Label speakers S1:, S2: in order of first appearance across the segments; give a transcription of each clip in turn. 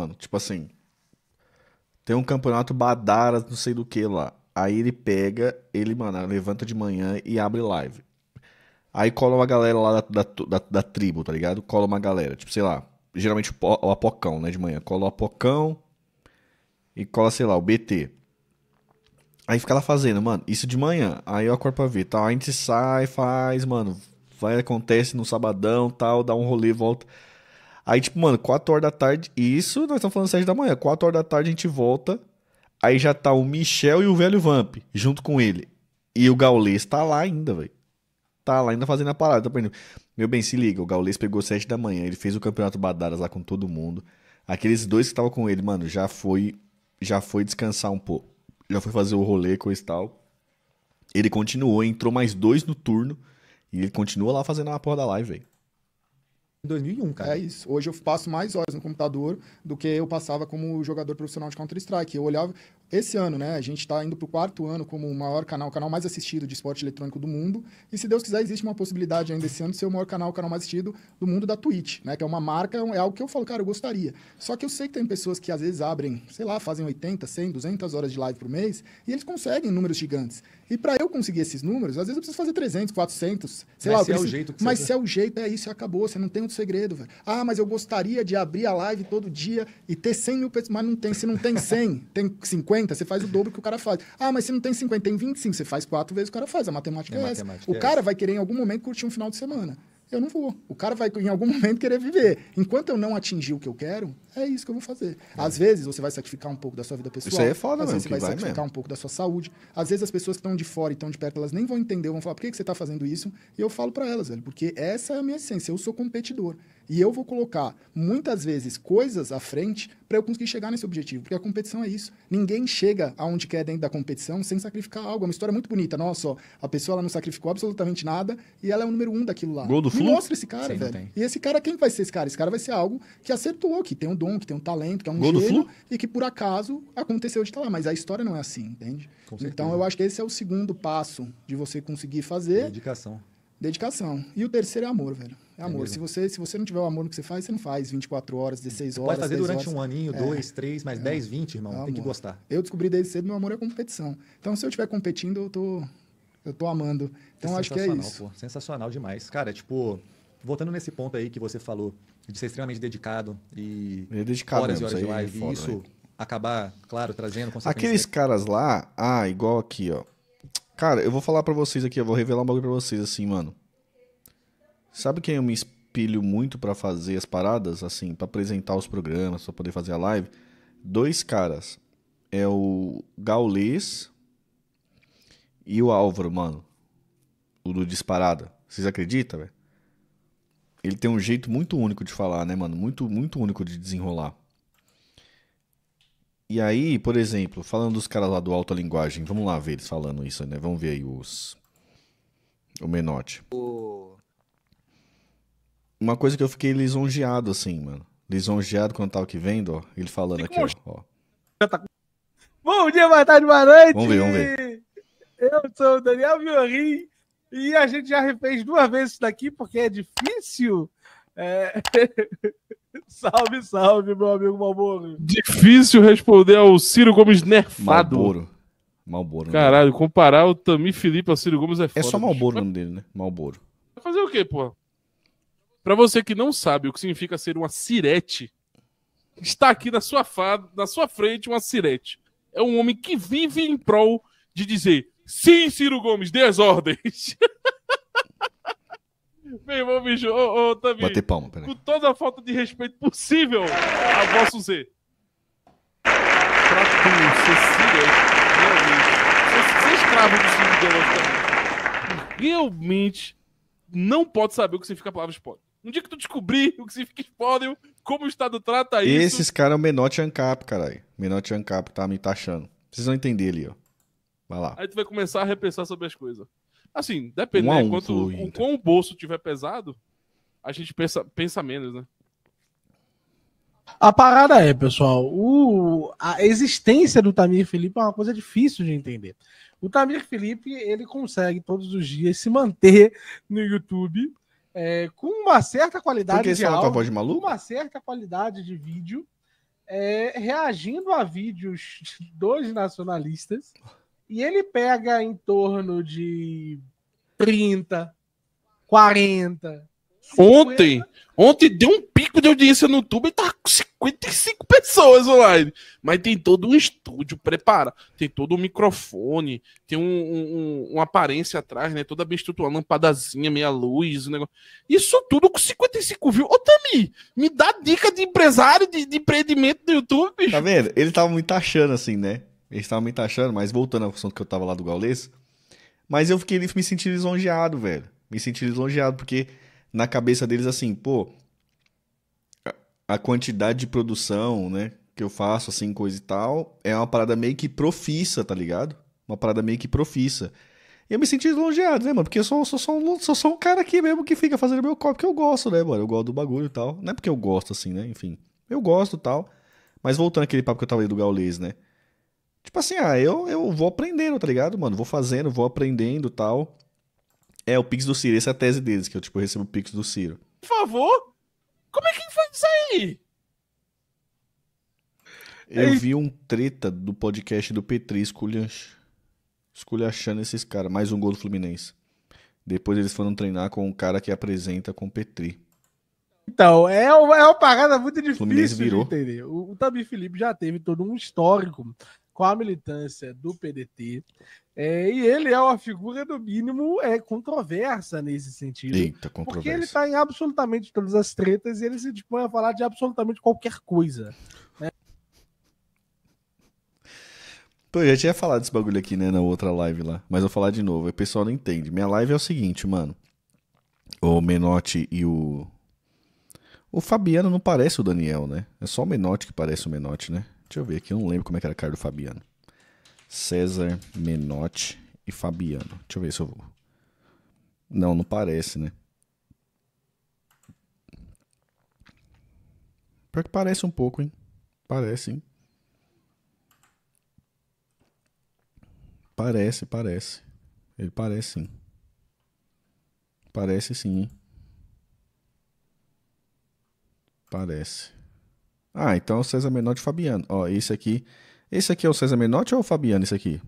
S1: mano. Tipo assim. Tem um campeonato Badaras, não sei do que lá. Aí ele pega, ele, mano, levanta de manhã e abre live. Aí cola uma galera lá da, da, da, da tribo, tá ligado? Cola uma galera, tipo, sei lá. Geralmente o Apocão, né, de manhã. Cola o Apocão e cola, sei lá, o BT. Aí fica lá fazendo, mano, isso de manhã. Aí eu acordo pra ver, tá? A gente sai, faz, mano. Vai, acontece no sabadão, tal, dá um rolê, volta. Aí, tipo, mano, 4 horas da tarde, isso nós estamos falando 7 da manhã, 4 horas da tarde a gente volta, aí já tá o Michel e o velho Vamp junto com ele. E o Gaulês tá lá ainda, velho. Tá lá ainda fazendo a parada, tá Meu bem, se liga, o Gaulês pegou 7 da manhã, ele fez o campeonato Badaras lá com todo mundo. Aqueles dois que estavam com ele, mano, já foi já foi descansar um pouco. Já foi fazer o rolê, com esse tal. Ele continuou, entrou mais dois no turno. E ele continua lá fazendo a porra
S2: da live, velho em 2001, cara. É isso. Hoje eu passo mais horas no computador do que eu passava como jogador profissional de Counter-Strike. Eu olhava, esse ano, né, a gente está indo para o quarto ano como o maior canal, o canal mais assistido de esporte eletrônico do mundo. E se Deus quiser, existe uma possibilidade ainda esse ano de ser o maior canal, o canal mais assistido do mundo da Twitch, né? Que é uma marca, é, é algo que eu falo, cara, eu gostaria. Só que eu sei que tem pessoas que às vezes abrem, sei lá, fazem 80, 100, 200 horas de live por mês e eles conseguem números gigantes. E para eu conseguir esses números, às vezes eu preciso fazer 300, 400, sei mas lá. Se preciso... é o jeito que mas você... Tá- se é o jeito, é isso, acabou. Você não tem outro segredo, velho. Ah, mas eu gostaria de abrir a live todo dia e ter 100 mil pessoas. Mas não tem. Se não tem 100, tem 50, 50, você faz o dobro que o cara faz. Ah, mas você não tem 50, tem 25, você faz quatro vezes o cara faz. A matemática é, é matemática essa. É o cara essa. vai querer em algum momento curtir um final de semana. Eu não vou. O cara vai em algum momento querer viver. Enquanto eu não atingir o que eu quero, é isso que eu vou fazer. É. Às vezes você vai sacrificar um pouco da sua vida pessoal. Isso aí é foda, Às vezes você vai, vai sacrificar mesmo. um pouco da sua saúde. Às vezes as pessoas que estão de fora e estão de perto, elas nem vão entender, vão falar, por que, que você está fazendo isso? E eu falo para elas, velho, porque essa é a minha essência. Eu sou competidor. E eu vou colocar muitas vezes coisas à frente para eu conseguir chegar nesse objetivo, porque a competição é isso. Ninguém chega aonde quer dentro da competição sem sacrificar algo. É uma história muito bonita. Nossa, ó, a pessoa ela não sacrificou absolutamente nada e ela é o número um daquilo lá. Gol do Me mostra esse cara, Sim, velho. E esse cara, quem vai ser esse cara? Esse cara vai ser algo que acertou, que tem um dom, que tem um talento, que é um Gol gênio e que por acaso aconteceu de estar tá lá. Mas a história não é assim, entende? Então eu acho que esse é o segundo passo de você conseguir fazer. Dedicação. Dedicação. E o terceiro é amor, velho. É amor. se, você, se você não tiver o amor no que você faz, você não faz 24 horas, 16 horas. Pode fazer durante horas. um aninho, é. dois, três, mais é. 10, 20, irmão. Tem que gostar. Eu descobri desde cedo meu amor é competição. Então, se eu estiver competindo, eu tô, eu tô amando. Então, acho que é isso. Pô. Sensacional demais. Cara, tipo,
S1: voltando nesse ponto aí que você falou, de ser extremamente dedicado e é dedicado horas mesmo, e horas de é live, isso aí. acabar, claro, trazendo Aqueles caras lá, ah, igual aqui, ó. Cara, eu vou falar para vocês aqui, eu vou revelar um bagulho pra vocês, assim, mano. Sabe quem eu me espelho muito para fazer as paradas, assim, para apresentar os programas, para poder fazer a live? Dois caras. É o Gaules e o Álvaro, mano. O do Disparada. Vocês acreditam, velho? Ele tem um jeito muito único de falar, né, mano? Muito, muito único de desenrolar. E aí, por exemplo, falando dos caras lá do Alta Linguagem, vamos lá ver eles falando isso, né? Vamos ver aí os. O Menote. O uma coisa que eu fiquei lisonjeado, assim, mano. Lisonjeado quando tava aqui vendo, ó. Ele falando aqui, ó. Tá-
S3: Bom dia, boa tarde, boa noite. Vamos ver, vamos ver. Eu sou o Daniel Viorim e a gente já refez duas vezes isso daqui porque é difícil. É... salve, salve, meu amigo Malboro.
S4: Difícil responder ao Ciro Gomes nerfado. Malboro. Malboro. Né? Caralho, comparar o Tami Felipe ao Ciro Gomes é foda. É só Malboro o nome dele, né? Malboro. Fazer o quê, pô? Para você que não sabe o que significa ser uma sirete, está aqui na sua, na sua frente uma sirete. É um homem que vive em prol de dizer: sim, Ciro Gomes, dê as ordens. Meu irmão, bicho, ô, ô, Bater palma, peraí. Com toda a falta de respeito possível a vosso Z.
S2: Pra tu
S4: ser sirete, realmente, ser escravo do Ciro Gomes também, realmente não pode saber o que significa a palavra esporte. Um dia que tu descobrir o que significa espónio, como o Estado trata Esses isso. Esses
S1: caras é o Menotti Ancap, caralho. Menotti Ancap tá me taxando. Vocês vão entender ali, ó. Vai lá. Aí
S4: tu vai começar a repensar sobre as coisas. Assim, dependendo um, né? um quanto o um, quão o bolso tiver pesado, a gente pensa, pensa menos, né?
S3: A parada é, pessoal, o, a existência do Tamir Felipe é uma coisa difícil de entender. O Tamir Felipe, ele consegue todos os dias se manter no YouTube é, com uma certa qualidade de áudio, voz de maluco? uma certa qualidade de vídeo, é, reagindo a vídeos de dois nacionalistas, e ele pega em torno de 30, 40,
S4: Ontem, ontem deu um pico de audiência no YouTube e tá com 55 pessoas online. Mas tem todo um estúdio preparado, tem todo um microfone, tem um, um, uma aparência atrás, né? Toda bem estruturada, lampadazinha, meia luz, um negócio. Isso tudo com 55 views. Ô, Tami, me dá dica de empresário, de, de empreendimento
S1: do YouTube, bicho. Tá vendo? Ele tava muito achando assim, né? Ele tava muito achando, mas voltando ao assunto que eu tava lá do Gaules, mas eu fiquei me senti lisonjeado, velho. Me senti lisonjeado, porque na cabeça deles assim, pô, a quantidade de produção, né, que eu faço, assim, coisa e tal, é uma parada meio que profissa, tá ligado? Uma parada meio que profissa. E eu me senti elogiado, né, mano? Porque eu sou, sou, sou, sou, um cara aqui mesmo que fica fazendo meu copo, que eu gosto, né, mano? Eu gosto do bagulho e tal. Não é porque eu gosto, assim, né? Enfim, eu gosto e tal. Mas voltando aquele papo que eu tava aí do gaulês, né? Tipo assim, ah, eu, eu vou aprendendo, tá ligado, mano? Vou fazendo, vou aprendendo e tal. É, o Pix do Ciro, essa é a tese deles, que eu, tipo, recebo o Pix do Ciro.
S3: Por favor? Como é que faz isso aí?
S1: Eu vi um treta do podcast do Petri esculhach... esculhachando esses caras. Mais um gol do Fluminense. Depois eles foram treinar com um cara que apresenta com o Petri.
S3: Então, é uma, é uma parada muito difícil virou. de entender. O, o Tabi Felipe já teve todo um histórico com a militância do PDT. É, e ele é uma figura, no mínimo, é controversa nesse sentido. Eita, tá controversa. Porque ele está em absolutamente todas as tretas e ele se dispõe a falar de absolutamente qualquer coisa. Né?
S1: Pô, eu já tinha falado desse bagulho aqui, né, na outra live lá. Mas eu vou falar de novo, o pessoal não entende. Minha live é o seguinte, mano. O Menotti e o. O Fabiano não parece o Daniel, né? É só o Menotti que parece o Menotti, né? Deixa eu ver aqui, eu não lembro como é que era a cara do Fabiano. César, Menotti e Fabiano. Deixa eu ver se eu vou. Não, não parece, né? Pior que parece um pouco, hein? Parece, hein? Parece, parece. Ele parece sim. Parece sim, hein? Parece. Ah, então César Menotti e Fabiano. Ó, esse aqui esse aqui é o César Menotti ou é o Fabiano, esse aqui?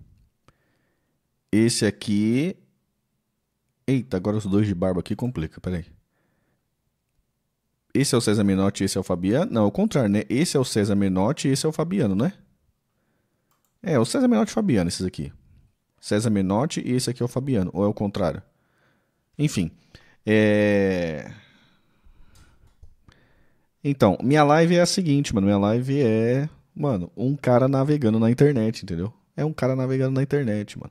S1: Esse aqui... Eita, agora os dois de barba aqui complica, peraí. Esse é o César Menotti e esse é o Fabiano? Não, é o contrário, né? Esse é o César Menotti e esse é o Fabiano, né? É, o César Menotti e o Fabiano, esses aqui. César Menotti e esse aqui é o Fabiano, ou é o contrário? Enfim, é... Então, minha live é a seguinte, mano. Minha live é Mano, um cara navegando na internet, entendeu? É um cara navegando na internet, mano.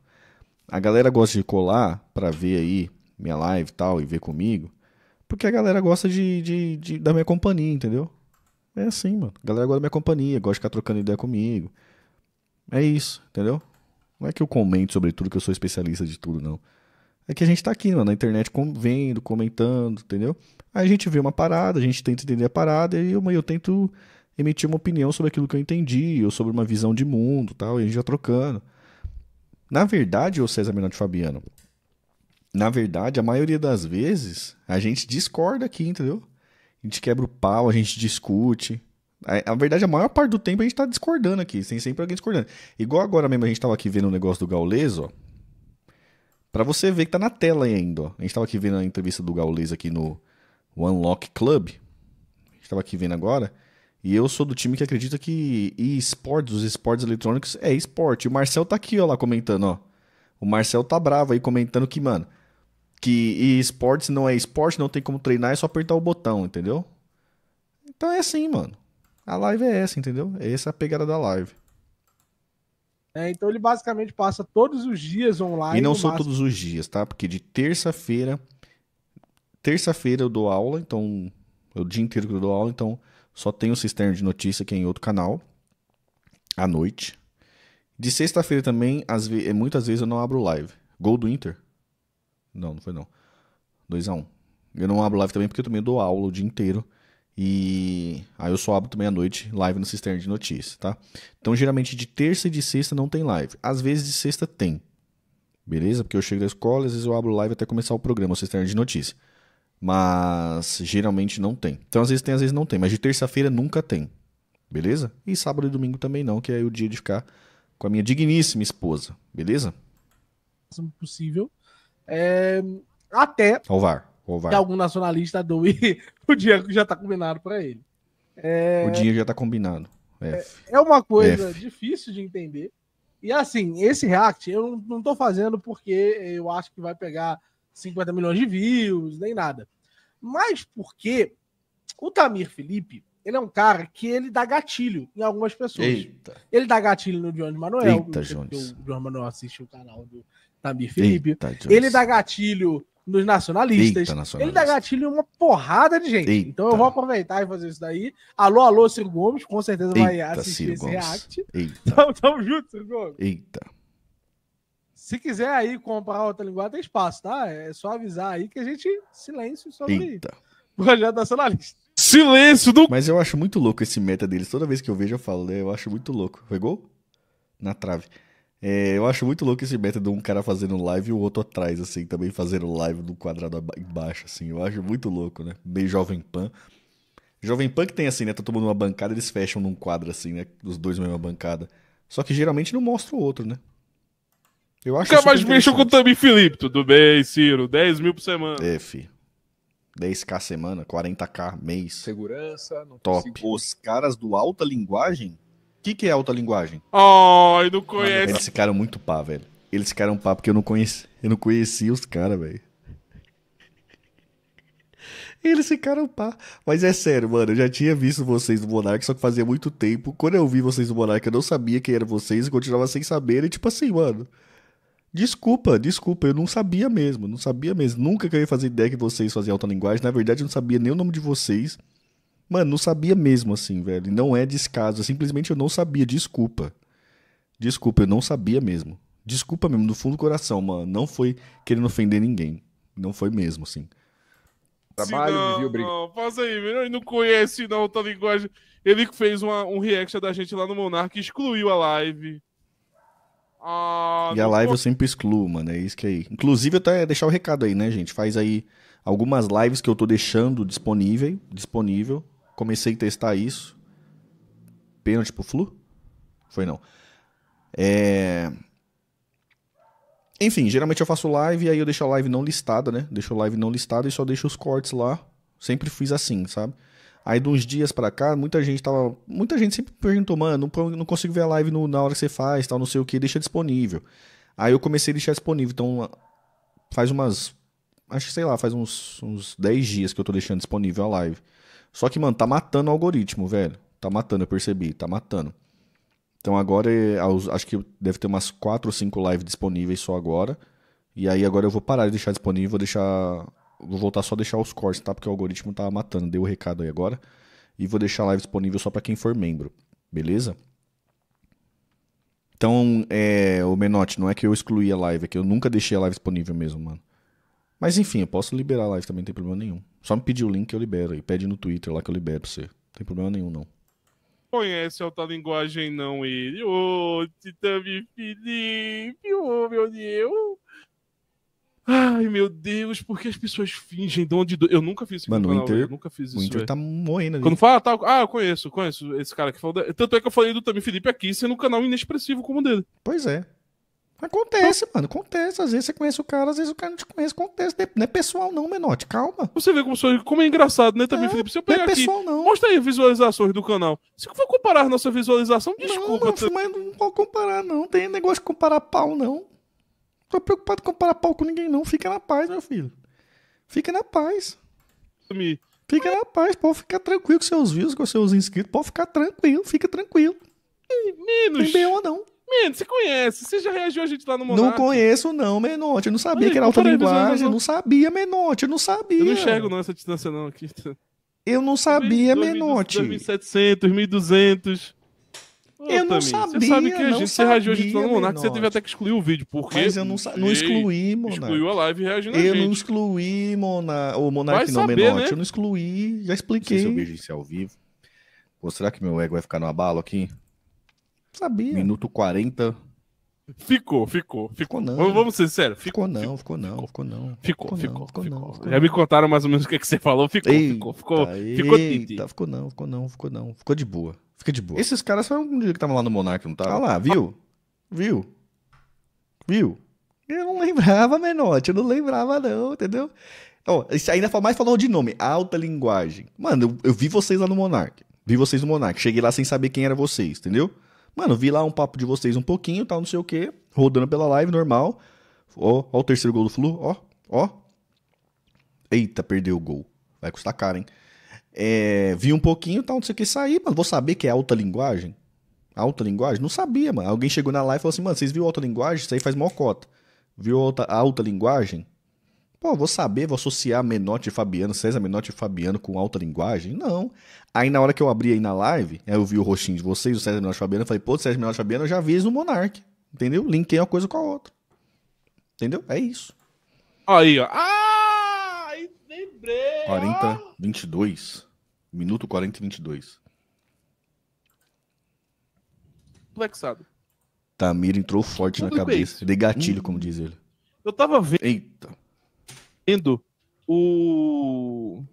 S1: A galera gosta de colar pra ver aí minha live e tal, e ver comigo. Porque a galera gosta de, de, de, da minha companhia, entendeu? É assim, mano. A galera gosta da minha companhia, gosta de ficar trocando ideia comigo. É isso, entendeu? Não é que eu comente sobre tudo, que eu sou especialista de tudo, não. É que a gente tá aqui, mano, na internet vendo, comentando, entendeu? Aí a gente vê uma parada, a gente tenta entender a parada e eu, eu tento emitir uma opinião sobre aquilo que eu entendi, ou sobre uma visão de mundo tal, e a gente já trocando. Na verdade, ô César Menotti Fabiano, na verdade, a maioria das vezes, a gente discorda aqui, entendeu? A gente quebra o pau, a gente discute. Na verdade, a maior parte do tempo a gente tá discordando aqui, sem sempre alguém discordando. Igual agora mesmo, a gente tava aqui vendo o um negócio do Gaules, ó. Pra você ver que tá na tela ainda, ó. A gente tava aqui vendo a entrevista do Gaules aqui no Unlock Club. A gente tava aqui vendo agora. E eu sou do time que acredita que esportes, os esportes eletrônicos é esporte. O Marcel tá aqui, ó, lá comentando, ó. O Marcel tá bravo aí comentando que, mano, que esportes não é esporte, não tem como treinar, é só apertar o botão, entendeu? Então é assim, mano. A live é essa, entendeu? É essa a pegada da live. É, então ele basicamente passa todos os dias
S3: online. E não sou todos
S1: os dias, tá? Porque de terça-feira. Terça-feira eu dou aula, então. É o dia inteiro que eu dou aula, então só tem o Cisterna de Notícia, que é em outro canal, à noite. De sexta-feira também, às ve eh, muitas vezes eu não abro live. Gol do Inter? Não, não foi não. 2x1. Um. Eu não abro live também porque eu também dou aula o dia inteiro. E aí eu só abro também à noite live no Cisterna de Notícias, tá? Então geralmente de terça e de sexta não tem live. Às vezes de sexta tem. Beleza? Porque eu chego da escola, às vezes eu abro live até começar o programa, o Cisterna de Notícias. Mas geralmente não tem. Então às vezes tem, às vezes não tem. Mas de terça-feira nunca tem. Beleza? E sábado e domingo também não, que é o dia de ficar com a minha digníssima esposa. Beleza?
S3: Possível. É... Até.
S1: Ovar, Ovar. Que algum
S3: nacionalista doe o dia que já tá combinado para ele. É... O dia
S1: já tá combinado.
S3: F. É, é uma coisa F. difícil de entender. E assim, esse react eu não tô fazendo porque eu acho que vai pegar 50 milhões de views, nem nada. Mas porque o Tamir Felipe, ele é um cara que ele dá gatilho em algumas pessoas. Eita. Ele dá gatilho no Jones Manuel. Eita, é Jones. O Jones Manuel assiste o canal do
S1: Tamir Felipe. Eita, ele
S3: dá gatilho nos nacionalistas. Eita, nacionalista. Ele dá gatilho em uma porrada de gente. Eita. Então eu vou aproveitar e fazer isso daí. Alô, alô, Ciro Gomes, com certeza vai assistir Ciro esse Gomes. react. Eita. tamo junto, Ciro Gomes. Eita. Se quiser aí comprar outra linguagem, tem espaço, tá? É só avisar aí que a gente silêncio sobre Eita.
S1: o projeto nacionalista. Silêncio do. Mas eu acho muito louco esse meta deles. Toda vez que eu vejo, eu falo, né? Eu acho muito louco. Foi gol? Na trave. É, eu acho muito louco esse meta de um cara fazendo live e o outro atrás, assim, também fazendo live no quadrado embaixo, assim. Eu acho muito louco, né? Bem Jovem Pan. Jovem Pan que tem assim, né? Tá tomando uma bancada, eles fecham num quadro, assim, né? Os dois na mesma bancada. Só que geralmente não mostra o outro, né? Eu
S4: acho Nunca mais com o Tami Felipe. Tudo bem, Ciro? 10 mil por semana. É, fi. 10k
S1: semana, 40k mês. Segurança, não Top. Consigo. Os caras do Alta Linguagem? O que, que é Alta Linguagem? Ai, oh, não conheço. Mano, eles ficaram muito pá, velho. Eles ficaram pá porque eu não conhecia, eu não conhecia os caras, velho. Eles ficaram pá. Mas é sério, mano, eu já tinha visto vocês no Monark, só que fazia muito tempo. Quando eu vi vocês no Monark, eu não sabia quem eram vocês e continuava sem saber. E tipo assim, mano, Desculpa, desculpa, eu não sabia mesmo, não sabia mesmo. Nunca queria fazer ideia que vocês faziam alta linguagem. Na verdade, eu não sabia nem o nome de vocês. Mano, não sabia mesmo assim, velho. Não é descaso, simplesmente eu não sabia, desculpa. Desculpa, eu não sabia mesmo. Desculpa mesmo, do fundo do coração, mano. Não foi querendo ofender ninguém. Não foi mesmo, assim.
S4: Trabalho, não, viu, briga. Não, passa aí, ele não conhece não outra linguagem. Ele que fez uma, um react da gente lá no Monark, excluiu a live. Ah, e
S1: a live eu sempre excluo, mano. É isso que é aí. Inclusive, eu até deixar o recado aí, né, gente? Faz aí algumas lives que eu tô deixando disponível. disponível. Comecei a testar isso. Pênalti pro Flu? Foi não. É... Enfim, geralmente eu faço live e aí eu deixo a live não listada, né? Deixo a live não listada e só deixo os cortes lá. Sempre fiz assim, sabe? Aí de uns dias para cá, muita gente tava. Muita gente sempre perguntou, mano, não, não consigo ver a live no, na hora que você faz, tal, não sei o que, deixa disponível. Aí eu comecei a deixar disponível. Então, faz umas. Acho que sei lá, faz uns, uns 10 dias que eu tô deixando disponível a live. Só que, mano, tá matando o algoritmo, velho. Tá matando, eu percebi, tá matando. Então agora, é, acho que deve ter umas 4 ou 5 lives disponíveis só agora. E aí agora eu vou parar de deixar disponível, vou deixar Vou voltar só a deixar os cortes, tá? Porque o algoritmo tava tá matando. Deu o recado aí agora. E vou deixar a live disponível só para quem for membro. Beleza? Então, é, o Menote, não é que eu excluí a live, é que eu nunca deixei a live disponível mesmo, mano. Mas enfim, eu posso liberar a live também, não tem problema nenhum. Só me pedir o link que eu libero. E pede no Twitter lá que eu libero pra você. Não tem problema nenhum, não.
S4: Conhece outra linguagem, não, ele. Ô, oh, Titame Felipe, ô, oh, meu Deus. Ai, meu Deus, por que as pessoas fingem de onde. Eu nunca fiz isso. Mano, canal, o Inter, nunca fiz isso. O Inter véio. tá morrendo. Ali. Quando fala, tá, ah, eu conheço, conheço esse cara que falou. Tanto é que eu falei do Tami Felipe aqui, sendo um canal inexpressivo como o dele. Pois é.
S3: Acontece, mano,
S4: acontece. Às vezes você conhece o cara, às vezes o cara não te conhece. Acontece. Não é pessoal, não, Menote. Calma. Você vê como, como é engraçado, né, também, é, Felipe? Se eu pegar não é pessoal, aqui, não. mostra aí visualizações do canal. Se eu for comparar nossa visualização, desculpa. Não, não, mas não pode comparar, não. Tem negócio de comparar pau, não.
S1: Tô preocupado com parar pau com ninguém, não. Fica na paz, meu filho. Fica na paz. Me... Fica na paz, pode ficar tranquilo com seus views, com seus inscritos. Pode ficar tranquilo, fica tranquilo.
S4: Menos. Tem bem ou não. Menos, você conhece. Você já reagiu a gente lá no Monarca? Não conheço,
S1: não, Menote. Eu não sabia Aí, que era alta linguagem. Não sabia, Menote. Eu não sabia. Eu não enxergo,
S4: não, essa distância, não. Aqui. Eu não sabia, 2000, Menote. 1.700, 2200 eu não sabia. Você sabe que a gente reagiu a gente falou, Monark, você teve até que excluir o vídeo, porque. Mas eu não, não excluí, Monark. Excluiu a live reagindo eu a gente. Eu não excluí, Monark. Ô, Monark não, saber, Né?
S1: Eu não excluí, já expliquei. Não sei se eu vejo isso ao vivo. Pô, será que meu ego vai ficar no abalo aqui? Sabia. Minuto 40.
S4: Ficou, ficou, ficou. ficou não. Vamos ser sérios. Ficou, ficou, não, ficou não, ficou não. Ficou, ficou, ficou, não, ficou, Já me contaram mais ou menos o que, é que você falou. Ficou, eita, ficou, ficou. Eita, ficou, ficou, ficou não,
S1: ficou não, ficou não. Ficou de boa. Fica de boa. Esses caras foram um dia que estavam lá no Monark, não tava? Ah lá, viu? Viu? Viu? Eu não lembrava, Menote. Eu não lembrava, não, entendeu? Então, isso ainda mais falou de nome, alta linguagem. Mano, eu, eu vi vocês lá no Monark. Vi vocês no Monark. Cheguei lá sem saber quem era vocês, entendeu? Mano, vi lá um papo de vocês um pouquinho, tal, não sei o quê. Rodando pela live, normal. Ó, ó o terceiro gol do Flu, ó, ó. Eita, perdeu o gol. Vai custar caro, hein? É, vi um pouquinho, tal, não sei o que, saí, mas vou saber que é alta linguagem? Alta linguagem? Não sabia, mano. Alguém chegou na live e falou assim, mano, vocês viram alta linguagem? Isso aí faz mocota. Viu alta, alta linguagem? Pô, vou saber, vou associar Menotti e Fabiano, César Menotti e Fabiano com alta linguagem? Não. Aí na hora que eu abri aí na live, né, eu vi o roxinho de vocês, o César Menotti e Fabiano, eu falei, pô, César Menotti e Fabiano, eu já vi no Monark. Entendeu? Linkei uma coisa com a outra. Entendeu? É isso.
S4: Aí, ó. Ah!
S1: Breia! 40, 22. Minuto 40 e 22. Tu é que Tamir entrou forte Tudo na cabeça. Bem. De gatilho, como diz ele.
S4: Eu tava vendo. Eita. Vendo o.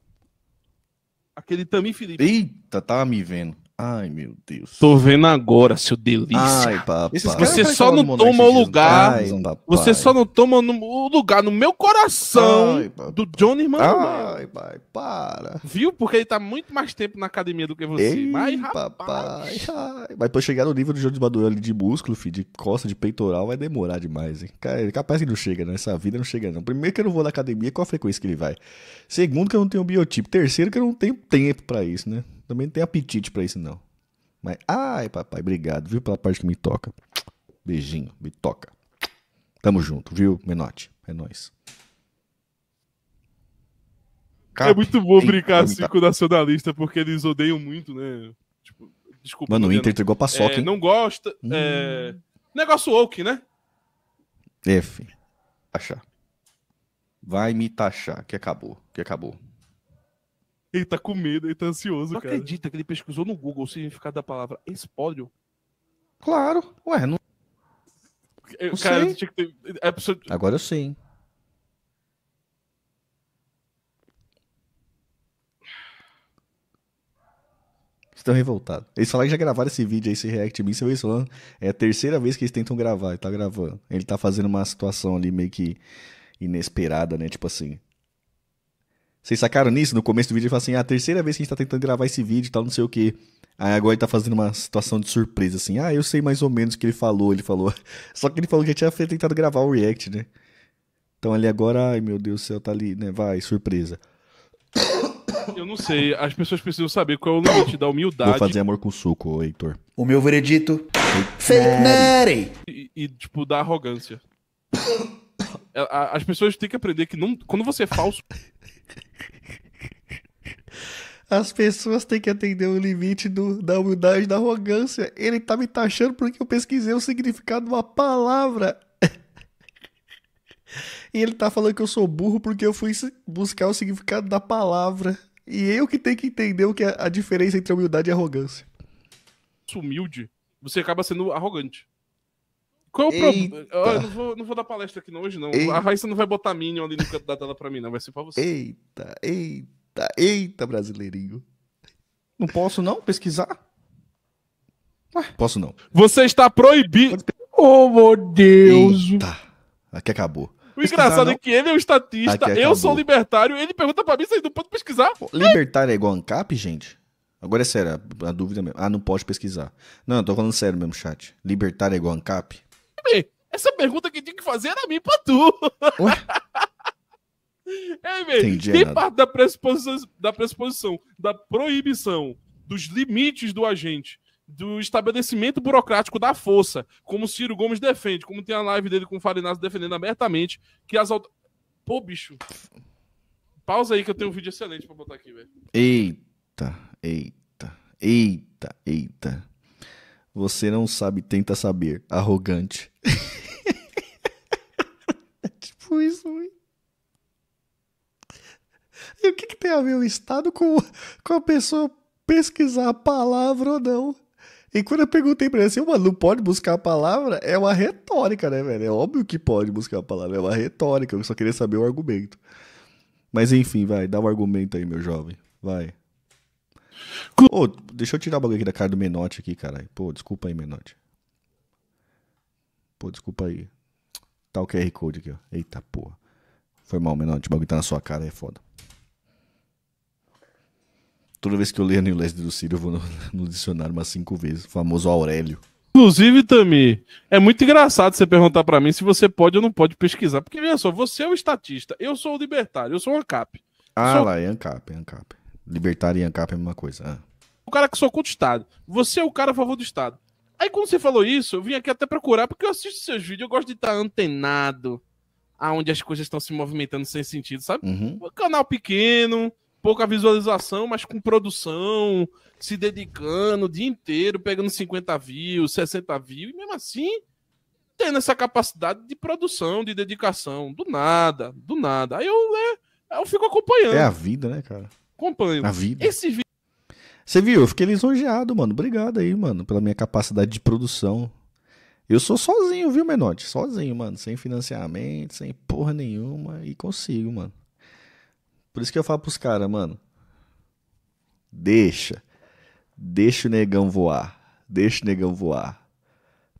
S4: Aquele Tamir Felipe. Eita, tava tá me vendo. Ai, meu Deus. Tô vendo agora, seu delícia. Ai, papai. Você só não toma o lugar. Ai, você só não toma no, o lugar no meu coração Ai, do Johnny Mano. Ai, pai, para. Viu? Porque ele tá muito mais tempo na academia do que você. Ei, Mas, papai. Ai,
S1: mas pra chegar no nível do Johnny Maduro ali de músculo, filho, de costa, de peitoral, vai demorar demais, hein? Cara, capaz que não chega, né? Essa vida não chega, não. Primeiro que eu não vou na academia, qual a frequência que ele vai? Segundo que eu não tenho biotipo. Terceiro que eu não tenho tempo para isso, né? Também não tem apetite para isso, não. Mas, ai, papai, obrigado, viu, pela parte que me toca. Beijinho, me toca. Tamo junto, viu, Menote? É nóis.
S4: É muito bom brincar assim com o nacionalista, porque eles odeiam muito, né? Tipo, desculpa. Mano, o Inter
S1: entregou pra soca, é, Não
S4: gosta. Hum. É... Negócio woke, né?
S1: F. Achar. Vai me taxar, que acabou, que acabou.
S4: Ele tá com medo, ele tá ansioso, não cara. acredita que ele pesquisou no Google o significado da palavra espólio? Claro. Ué, não. Eu, é, não cara, tinha que ter. é pessoa-
S1: Agora eu sei, Estão revoltados. Eles falaram que já gravaram esse vídeo aí, esse react mim, seu falando. É a terceira vez que eles tentam gravar, ele tá gravando. Ele tá fazendo uma situação ali meio que inesperada, né? Tipo assim. Vocês sacaram nisso? No começo do vídeo ele falou assim: ah, a terceira vez que a gente tá tentando gravar esse vídeo e tal, não sei o quê. Aí agora ele tá fazendo uma situação de surpresa, assim. Ah, eu sei mais ou menos o que ele falou, ele falou. Só que ele falou que já tinha tentado gravar o React, né? Então ali agora, ai meu Deus do céu, tá ali, né? Vai, surpresa.
S4: Eu não sei, as pessoas precisam saber qual é o limite da humildade. Vou fazer
S1: amor com suco, Heitor. O meu
S2: veredito. Fake Mary!
S4: E, e, tipo, da arrogância. As pessoas têm que aprender que não, quando você é falso,
S1: as pessoas têm que atender o limite do, da humildade da arrogância. Ele tá me taxando porque eu pesquisei o significado de uma palavra. e ele tá falando que eu sou burro porque eu fui buscar o significado da palavra. E eu que tenho que entender o que é a diferença entre humildade e arrogância.
S4: Humilde, você acaba sendo arrogante. Qual é o problema? Eu não vou, não vou dar palestra aqui não, hoje, não. Eita. A Raíssa não vai botar Minion ali no canto da tela pra mim, não. Vai ser pra você. Eita, eita,
S1: eita, brasileirinho. Não posso, não? Pesquisar? Ué. Posso não. Você está proibido. Oh, meu Deus. Eita. Aqui acabou. O engraçado é não. é que
S4: ele é um estatista, eu sou libertário, ele pergunta pra mim se não pode pesquisar. Libertário
S1: é igual ANCAP, gente? Agora é sério, a, a dúvida mesmo. Ah, não pode pesquisar. Não, eu tô falando sério mesmo, chat. Libertário é igual ANCAP?
S4: essa pergunta que tinha que fazer era a mim pra tu. Ué? É, velho. Tem parte da pressuposição, da pressuposição, da proibição, dos limites do agente, do estabelecimento burocrático da força, como Ciro Gomes defende, como tem a live dele com o Farinazzo defendendo abertamente, que as auto... Pô, bicho. Pausa aí que eu tenho um vídeo excelente pra botar aqui, velho.
S1: Eita, eita, eita, eita. Você não sabe, tenta saber. Arrogante. é tipo isso, hein? E o que, que, tem a ver o Estado com, com a pessoa pesquisar a palavra ou não? E quando eu perguntei pra ele assim, mano, não pode buscar a palavra? É uma retórica, né, velho? É óbvio que pode buscar a palavra, é uma retórica. Eu só queria saber o argumento. Mas enfim, vai, dá o um argumento aí, meu jovem. Vai oh, deixa eu tirar o bagulho aqui da cara do Menote aqui, caralho. Pô, desculpa aí, Menote. Pô, desculpa aí. Tá o QR Code aqui, ó. Eita porra. Foi mal, Menote. O bagulho tá na sua cara, é foda. Toda vez que eu leio a New Leste do Ciro, eu vou no, no dicionário umas cinco vezes. O famoso
S4: Aurélio. Inclusive, Tami, é muito engraçado você perguntar para mim se você pode ou não pode pesquisar. Porque, veja só, você é o estatista, eu sou o libertário, eu sou o ANCAP. Ah, sou... lá, é ANCAP, é
S1: ANCAP. Libertário e ANCAP é a mesma coisa. Ah.
S4: O cara que sou contra o Estado. Você é o cara a favor do Estado. Aí quando você falou isso, eu vim aqui até procurar, porque eu assisto seus vídeos, eu gosto de estar tá antenado aonde as coisas estão se movimentando sem sentido, sabe? Uhum. Canal pequeno, pouca visualização, mas com produção, se dedicando o dia inteiro, pegando 50 views, 60 views, e mesmo assim tendo essa capacidade de produção, de dedicação, do nada, do nada. Aí eu, né, eu fico acompanhando. É a
S1: vida, né, cara?
S4: Acompanho. a vida. Esse vídeo.
S1: Você viu? Eu fiquei lisonjeado, mano. Obrigado aí, mano, pela minha capacidade de produção. Eu sou sozinho, viu, Menotti? Sozinho, mano. Sem financiamento, sem porra nenhuma. E consigo, mano. Por isso que eu falo pros caras, mano. Deixa. Deixa o negão voar. Deixa o negão voar.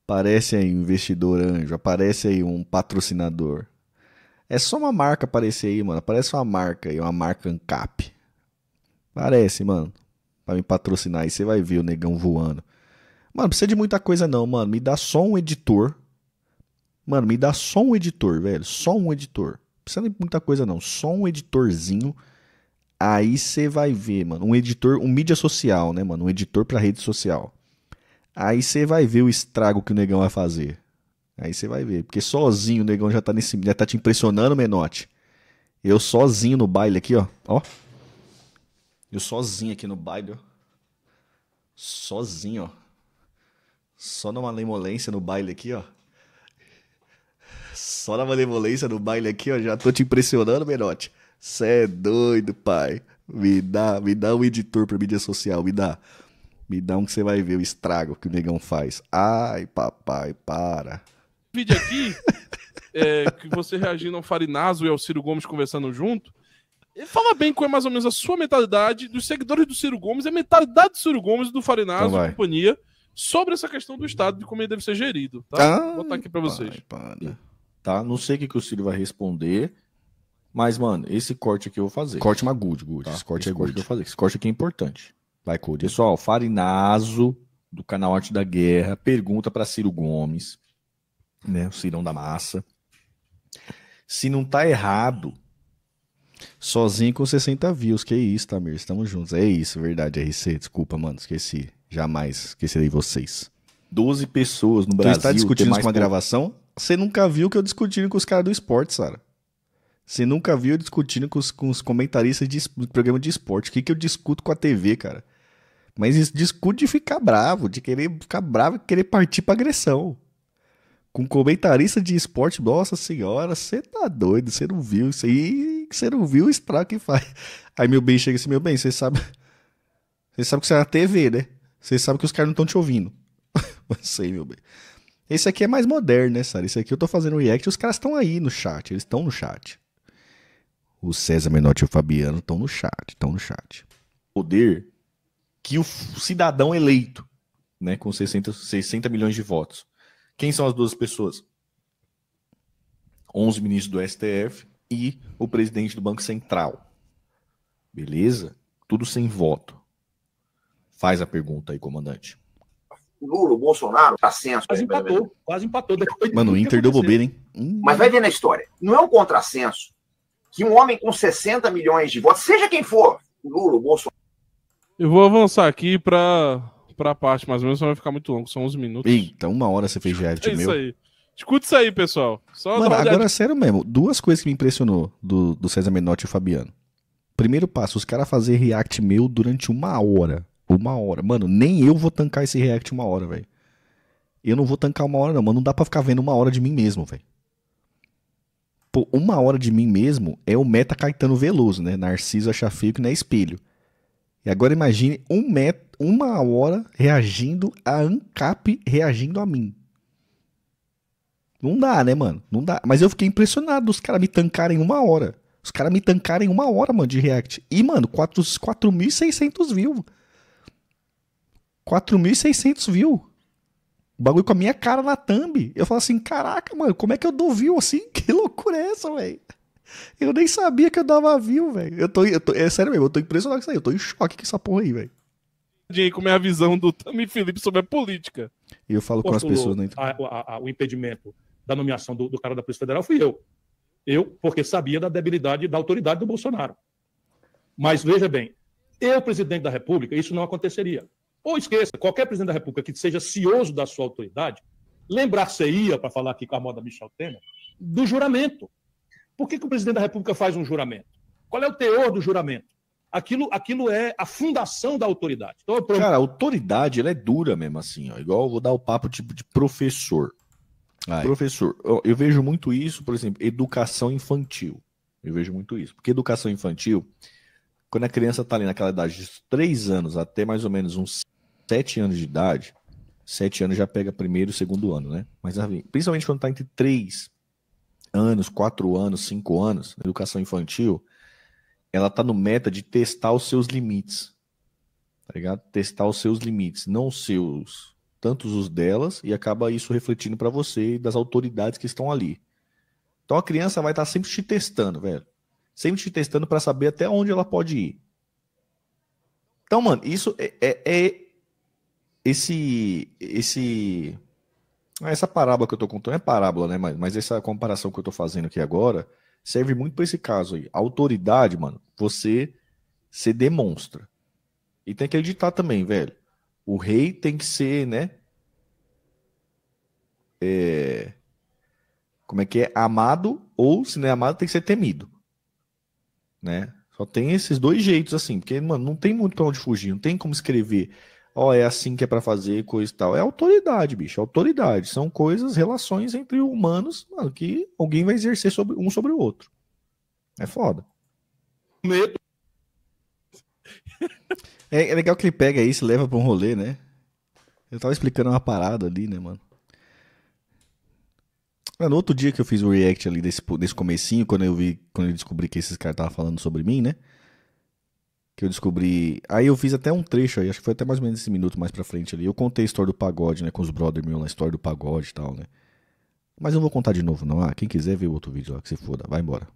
S1: Aparece aí um investidor anjo. Aparece aí um patrocinador. É só uma marca aparecer aí, mano. Aparece uma marca aí, uma marca ANCAP. Parece, mano. Pra me patrocinar aí, você vai ver o negão voando. Mano, precisa de muita coisa não, mano. Me dá só um editor. Mano, me dá só um editor, velho. Só um editor. Precisa de muita coisa não. Só um editorzinho. Aí você vai ver, mano. Um editor, um mídia social, né, mano? Um editor pra rede social. Aí você vai ver o estrago que o negão vai fazer. Aí você vai ver. Porque sozinho o negão já tá nesse. Já tá te impressionando, Menote. Eu sozinho no baile aqui, ó. Ó. Eu sozinho aqui no baile, ó. Sozinho, ó. Só na malemolência no baile aqui, ó. Só na malevolência no baile aqui, ó. Já tô te impressionando, Menote. Cê é doido, pai. Me dá, me dá um editor pra mídia social, me dá. Me dá um que você vai ver o estrago que o negão faz. Ai, papai, para.
S4: Vídeo aqui é, que você reagindo ao Farinazo e ao Ciro Gomes conversando junto. Ele fala bem com é mais ou menos a sua mentalidade, dos seguidores do Ciro Gomes, a mentalidade do Ciro Gomes, do Farinazzo então e companhia, sobre essa questão do Estado, de como ele deve ser gerido. Tá? Ah, Vou botar aqui para vocês.
S1: Tá? Não sei o que, que o Ciro vai responder, mas, mano, esse corte aqui eu vou fazer. Corte é uma good, good. Tá, esse corte esse é corte good. eu vou fazer. Esse corte aqui é importante. Vai, Cody. Pessoal, Farinazo, do canal Arte da Guerra, pergunta para Ciro Gomes, né? O Cirão da Massa. Se não tá errado Sozinho com 60 views. Que isso, Tamir. Estamos juntos. É isso, verdade, RC. Desculpa, mano. Esqueci. Jamais esquecerei vocês. 12 pessoas no Brasil. Você está discutindo com uma gravação? Você nunca viu que eu discutindo com os caras do esporte, Sara. Você nunca viu eu discutindo com os, com os comentaristas de, do programa de esporte. O que, que eu discuto com a TV, cara? Mas isso discute de ficar bravo, de querer ficar bravo e querer partir pra agressão com comentarista de esporte, nossa senhora, você tá doido, você não viu isso aí, você não viu o estrago que faz. Aí meu bem chega assim, meu bem, você sabe, você sabe que você é na TV, né? Você sabe que os caras não estão te ouvindo. Não sei, meu bem. Esse aqui é mais moderno, né, Sara? Esse aqui eu tô fazendo react, os caras estão aí no chat, eles estão no chat. O César Menotti e o Fabiano estão no chat, estão no chat. Poder que o cidadão eleito, né, com 60, 60 milhões de votos, quem são as duas pessoas? 11 ministros do STF e o presidente do Banco Central. Beleza? Tudo sem voto. Faz a pergunta aí, comandante. Lula, Bolsonaro, tá senso. Quase né, empatou, quase empatou. Mano, o Inter deu bobeira, hein? Hum. Mas vai ver na história. Não é um contrassenso que um homem com 60 milhões de votos, seja quem for,
S4: Lula, Bolsonaro. Eu vou avançar aqui para pra parte mais ou menos, não assim vai ficar muito longo, são 11 minutos.
S1: Eita, uma hora você fez react é meu. Isso aí.
S4: Escuta isso aí, pessoal. Só Mano, agora, de...
S1: sério mesmo, duas coisas que me impressionou do, do César Menotti e o Fabiano. Primeiro passo, os caras fazer react meu durante uma hora. Uma hora. Mano, nem eu vou tancar esse react uma hora, velho. Eu não vou tancar uma hora, não, mano. Não dá pra ficar vendo uma hora de mim mesmo, velho. Pô, uma hora de mim mesmo é o meta Caetano Veloso, né? Narciso acha feio que não é espelho. E agora imagine um meta uma hora reagindo a ANCAP reagindo a mim. Não dá, né, mano? Não dá. Mas eu fiquei impressionado os caras me tancarem uma hora. Os caras me tancarem uma hora, mano, de react. E, mano, 4.600 views. 4.600 views. O bagulho com a minha cara na thumb. Eu falo assim, caraca, mano, como é que eu dou view assim? Que loucura
S4: é essa, velho?
S1: Eu nem sabia que eu dava view, velho. Eu tô, eu tô, é sério mesmo, eu tô impressionado com isso aí. Eu tô em choque com essa porra aí, velho
S4: aí como é a visão do Tami Felipe sobre a política.
S1: E eu falo com as pessoas, né?
S4: A, a, o impedimento da nomeação do, do cara da Polícia Federal fui eu. Eu, porque sabia da debilidade da autoridade do Bolsonaro. Mas veja bem, eu, presidente da República, isso não aconteceria. Ou esqueça, qualquer presidente da República que seja cioso da sua autoridade, lembrar-se-ia, para falar aqui com a moda Michel Temer, do juramento. Por que, que o presidente da República faz um juramento? Qual é o teor do juramento? aquilo, aquilo é a fundação da autoridade. Então, Cara, a autoridade
S1: ela é dura mesmo assim, ó. Igual eu vou dar o papo tipo de professor. Ai. Professor, eu, eu, vejo muito isso, por exemplo, educação infantil. Eu vejo muito isso. Porque educação infantil, quando a criança está ali naquela idade de 3 anos até mais ou menos uns 7 anos de idade, 7 anos já pega primeiro e segundo ano, né? Mas assim, principalmente quando está entre 3 anos, 4 anos, 5 anos, educação infantil, ela tá no meta de testar os seus limites. Tá ligado? Testar os seus limites, não os seus, tantos os delas, e acaba isso refletindo para você e das autoridades que estão ali. Então a criança vai estar tá sempre te testando, velho. Sempre te testando para saber até onde ela pode ir. Então, mano, isso é, é, é esse esse é essa parábola que eu tô contando é parábola, né? Mas, mas essa comparação que eu tô fazendo aqui agora serve muito para esse caso aí. autoridade, mano, você se demonstra. E tem que acreditar também, velho. O rei tem que ser, né? É... Como é que é? Amado ou, se não é amado, tem que ser temido. Né? Só tem esses dois jeitos, assim. Porque, mano, não tem muito pra onde fugir. Não tem como escrever ó, oh, é assim que é para fazer, coisa e tal. É autoridade, bicho, é autoridade. São coisas, relações entre humanos mano, que alguém vai exercer sobre um sobre o outro. É foda. Medo. É, é, legal que ele pega isso e leva pra um rolê, né? Eu tava explicando uma parada ali, né, mano? Mano, outro dia que eu fiz o react ali desse, desse comecinho, quando eu vi, quando eu descobri que esses caras estavam falando sobre mim, né? que eu descobri. Aí eu fiz até um trecho aí, acho que foi até mais ou menos esse minuto mais pra frente ali. Eu contei a história do pagode, né? Com os brothers meu, a história do pagode e tal, né? Mas eu não vou contar de novo, não. Ah, quem quiser ver o outro vídeo lá, que se foda, vai embora.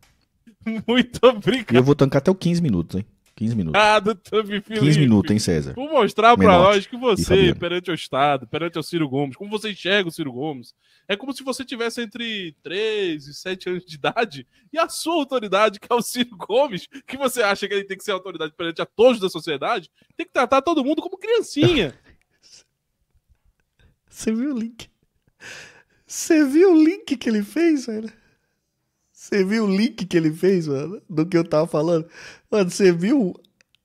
S4: Muito obrigado.
S1: E eu vou tancar até o 15 minutos, hein? 15 minutos.
S4: Ah, doutor Felipe. 15 minutos, hein, César? Vou mostrar para nós que você, perante o Estado, perante o Ciro Gomes, como você enxerga o Ciro Gomes, é como se você tivesse entre 3 e 7 anos de idade e a sua autoridade, que é o Ciro Gomes, que você acha que ele tem que ser autoridade perante a todos da sociedade, tem que tratar todo mundo como criancinha.
S1: você viu o link? Você viu o link que ele fez, velho? Você viu o link que ele fez, mano? Do que eu tava falando? Mano, você viu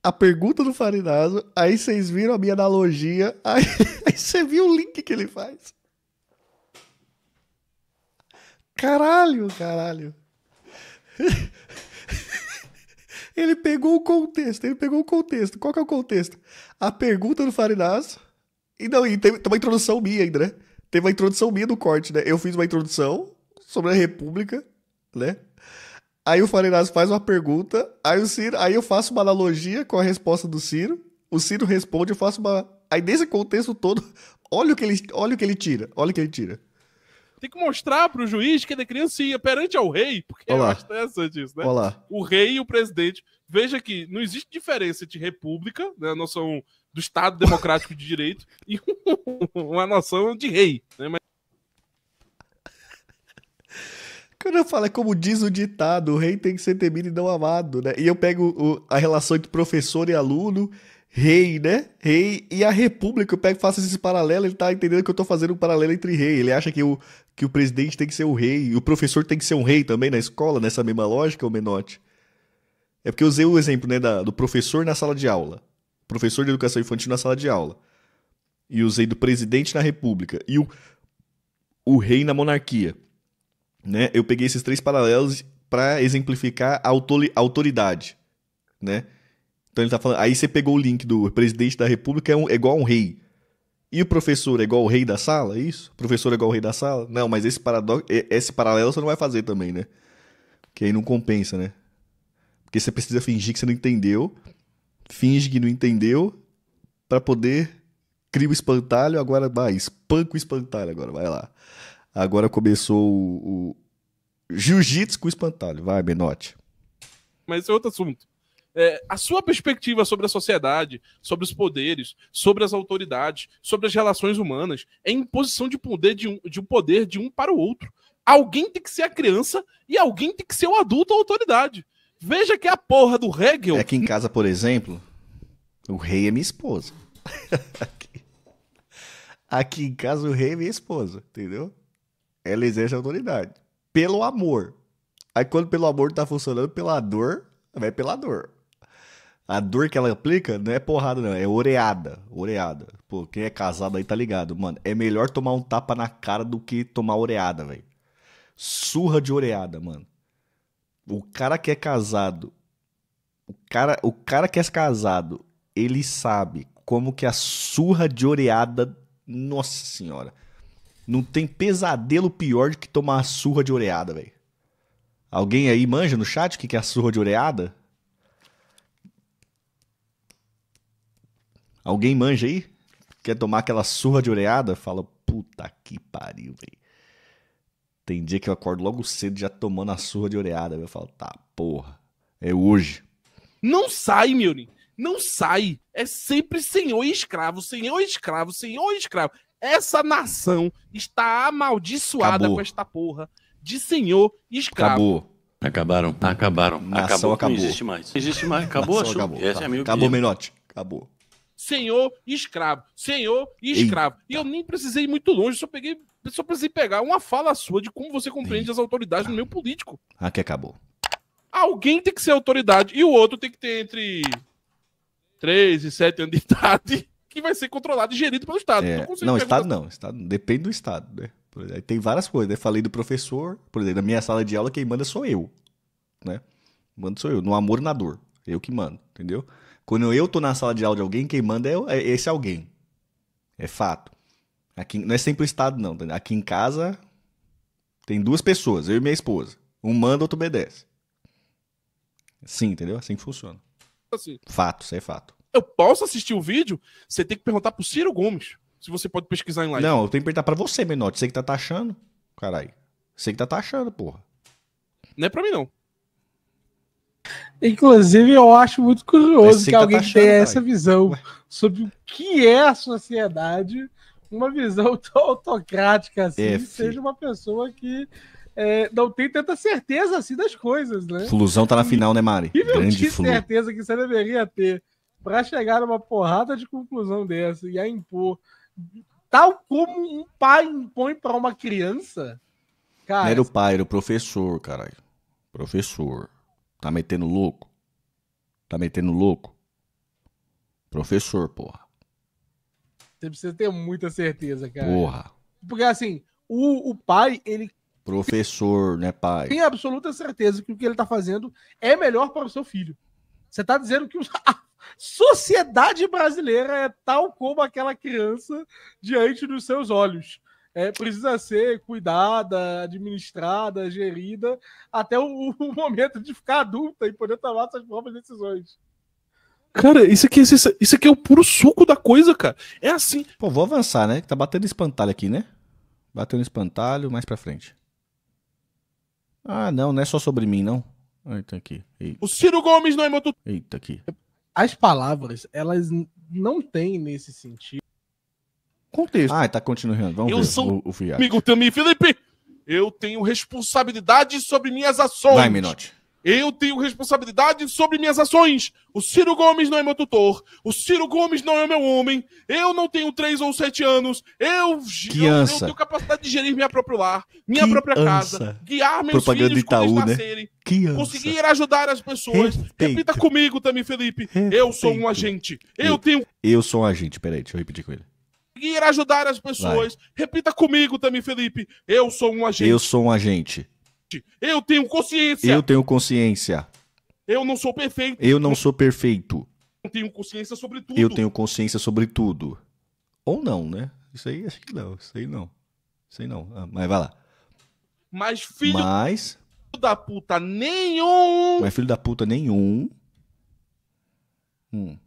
S1: a pergunta do Farinazo, aí vocês viram a minha analogia, aí, aí você viu o link que ele faz. Caralho, caralho. Ele pegou o contexto, ele pegou o contexto. Qual que é o contexto? A pergunta do Farinazo. E não, e tem, uma introdução minha ainda, né? Teve uma introdução minha do corte, né? Eu fiz uma introdução sobre a República né? Aí o Farinares faz uma pergunta, aí o Ciro, aí eu faço uma analogia com a resposta do Ciro, o Ciro responde, eu faço uma, aí nesse contexto todo, olha o que ele, olha o que ele tira, olha o que ele tira.
S4: Tem que mostrar para o juiz que ele é criancinha perante ao rei, porque Olá. é mais interessante isso, né? Olá. O rei e o presidente. Veja que não existe diferença de república, né, a noção do Estado Democrático de Direito, e uma noção de rei. Né? Mas...
S1: Quando eu falo, é como diz o ditado, o rei tem que ser temido e não amado, né? E eu pego o, a relação entre professor e aluno, rei, né? Rei e a república, eu pego, faço esse paralelo, ele tá entendendo que eu tô fazendo um paralelo entre rei. Ele acha que o, que o presidente tem que ser o rei, e o professor tem que ser um rei também na escola, nessa mesma lógica, o Menotti? É porque eu usei o exemplo, né, da, do professor na sala de aula. Professor de educação infantil na sala de aula. E usei do presidente na república. E o, o rei na monarquia. Né? Eu peguei esses três paralelos para exemplificar a autoridade, né? Então ele tá falando, aí você pegou o link do presidente da república é, um, é igual a um rei. E o professor é igual o rei da sala, é isso? O professor é igual o rei da sala? Não, mas esse, paradoxo, esse paralelo você não vai fazer também, né? Que aí não compensa, né? Porque você precisa fingir que você não entendeu, finge que não entendeu, para poder cria o espantalho, agora vai, espanca o espantalho agora, vai lá. Agora começou o, o jiu-jitsu com o espantalho. Vai, Benote.
S4: Mas é outro assunto. É, a sua perspectiva sobre a sociedade, sobre os poderes, sobre as autoridades, sobre as relações humanas, é imposição de poder de um, de um poder de um para o outro. Alguém tem que ser a criança e alguém tem que ser o adulto ou autoridade. Veja que a porra do Hegel. É
S1: que em casa, por exemplo, o rei é minha esposa. aqui, aqui em casa, o rei é minha esposa, entendeu? ela exerce autoridade. Pelo amor. Aí quando pelo amor tá funcionando, pela dor, vai pela dor. A dor que ela aplica não é porrada, não, é oreada. Oreada. Pô, quem é casado aí tá ligado. Mano, é melhor tomar um tapa na cara do que tomar oreada, velho. Surra de oreada, mano. O cara que é casado. O cara, o cara que é casado, ele sabe como que a surra de oreada. Nossa senhora não tem pesadelo pior do que tomar a surra de oreada, velho. Alguém aí manja no chat o que é a surra de oreada? Alguém manja aí? Quer tomar aquela surra de oreada? Fala, puta que pariu, velho. Tem dia que eu acordo logo cedo já tomando a surra
S4: de oreada. Eu falo, tá, porra, é hoje. Não sai, Miuri. Não sai. É sempre senhor e escravo, senhor e escravo, senhor e escravo. Essa nação está amaldiçoada Acabou. com esta porra de senhor e escravo. Acabou.
S1: Acabaram, acabaram. acabou, acabou. Não existe mais. Não
S4: existe mais. Acabou, Nação, acabou. Essa tá. é minha acabou, Menotti. Acabou. Senhor e escravo. Senhor e escravo. Eita. E eu nem precisei ir muito longe, só peguei, só precisei pegar uma fala sua de como você compreende Eita. as autoridades no meio político. Aqui acabou. Alguém tem que ser autoridade e o outro tem que ter entre 3 e 7 anos de idade que vai ser controlado e gerido pelo Estado. É, não, não Estado
S1: não. Estado depende do Estado, né? Exemplo, tem várias coisas. Né? Falei do professor, por exemplo, na minha sala de aula quem manda sou eu, né? manda sou eu, no amor e na dor. Eu que mando, entendeu? Quando eu tô na sala de aula de alguém, quem manda é, é esse alguém. É fato. Aqui, não é sempre o Estado, não. Aqui em casa tem duas pessoas, eu e minha esposa. Um manda, outro obedece. Sim, entendeu? Assim que funciona. Assim. Fato, isso é fato.
S4: Eu posso assistir o vídeo? Você tem que perguntar pro Ciro Gomes se você pode pesquisar em live. Não, eu
S1: tenho que perguntar pra você, Menotti. Você que tá taxando? Caralho. Você que tá taxando, porra. Não é pra mim, não. Inclusive, eu acho muito curioso que, que tá alguém taxando,
S3: tenha essa visão Ué. sobre o que é a sociedade, uma visão tão autocrática assim, é, seja uma pessoa que é, não tem tanta certeza assim das coisas, né? Flusão tá na final, né, Mari? Que Grande flu. certeza que você deveria ter para chegar a uma porrada de conclusão dessa e a impor, tal como um pai impõe para uma criança. Cara, não era o
S1: pai, era o professor, caralho. Professor. Tá metendo louco? Tá metendo louco? Professor, porra.
S3: Você precisa ter muita certeza, cara. Porra. Porque assim, o, o pai, ele.
S1: Professor, né, pai? Tem
S3: absoluta certeza que o que ele tá fazendo é melhor para o seu filho. Você tá dizendo que a sociedade brasileira é tal como aquela criança diante dos seus olhos. É, precisa ser cuidada, administrada, gerida, até o, o momento de ficar adulta e poder tomar suas próprias decisões.
S4: Cara, isso aqui, isso, isso aqui é o puro suco da coisa, cara. É assim. Pô, vou avançar, né? Tá batendo espantalho
S1: aqui, né? Bateu no espantalho, mais pra frente. Ah, não, não é só sobre mim, não. Eita, aqui. Eita. O
S4: Ciro Gomes não é meu tutor.
S1: Eita, aqui as palavras,
S4: elas não têm nesse sentido
S1: contexto. Ah, tá continuando. Vamos eu ver sou o, o amigo
S4: também, Felipe. Eu tenho responsabilidade sobre minhas ações. Vai, Minotti. Eu tenho responsabilidade sobre minhas ações. O Ciro Gomes não é meu tutor. O Ciro Gomes não é meu homem. Eu não tenho três ou sete anos. Eu,
S1: eu, eu tenho
S4: capacidade de gerir minha próprio lar, minha própria casa, guiar meus Propaganda filhos Itaú, quando né? eles nascerem, conseguir ajudar as pessoas. Repita comigo também, Felipe. Eu sou um agente. Eu, eu, tenho.
S1: Eu sou um agente. Peraí, deixa eu repetir com ele.
S4: Conseguir ajudar as pessoas. Vai. Repita comigo também, Felipe. Eu sou um agente. Eu
S1: sou um agente.
S4: Eu tenho consciência. Eu
S1: tenho consciência.
S4: Eu não sou perfeito. Eu não sou
S1: perfeito.
S4: Eu tenho consciência sobre tudo. Eu tenho
S1: consciência sobre tudo. Ou não, né? Isso aí acho que não. Isso
S4: aí não. Isso aí não. Ah, mas vai lá. Mas filho mas... da puta nenhum. Mas filho da puta nenhum. Hum.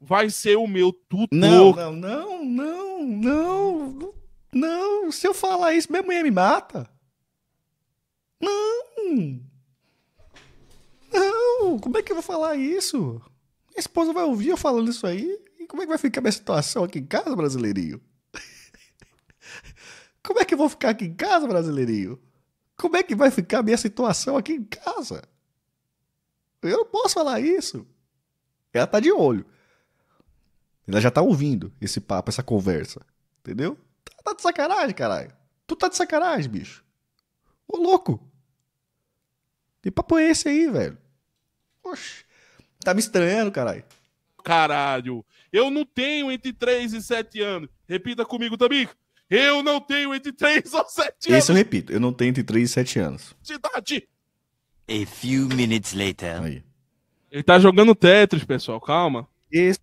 S4: Vai ser o meu tutor. Não, não, não, não,
S1: não. Não, se eu falar isso, minha mulher me mata. Não! Não! Como é que eu vou falar isso? Minha esposa vai ouvir eu falando isso aí? E como é que vai ficar minha situação aqui em casa, brasileirinho? Como é que eu vou ficar aqui em casa, brasileirinho? Como é que vai ficar minha situação aqui em casa? Eu não posso falar isso. Ela tá de olho. Ela já tá ouvindo esse papo, essa conversa. Entendeu? Tá, tá de sacanagem, caralho. Tu tá de sacanagem, bicho. Ô louco. Que papo é esse aí, velho? Oxe, tá me estranhando,
S4: caralho. Caralho, eu não tenho entre 3 e 7 anos. Repita comigo, Tabico. Eu não tenho entre 3 ou 7 anos. Esse
S1: eu repito, eu não tenho entre 3 e 7 anos.
S4: Cidade. A few minutes later. Aí. Ele tá jogando Tetris, pessoal, calma. Esse...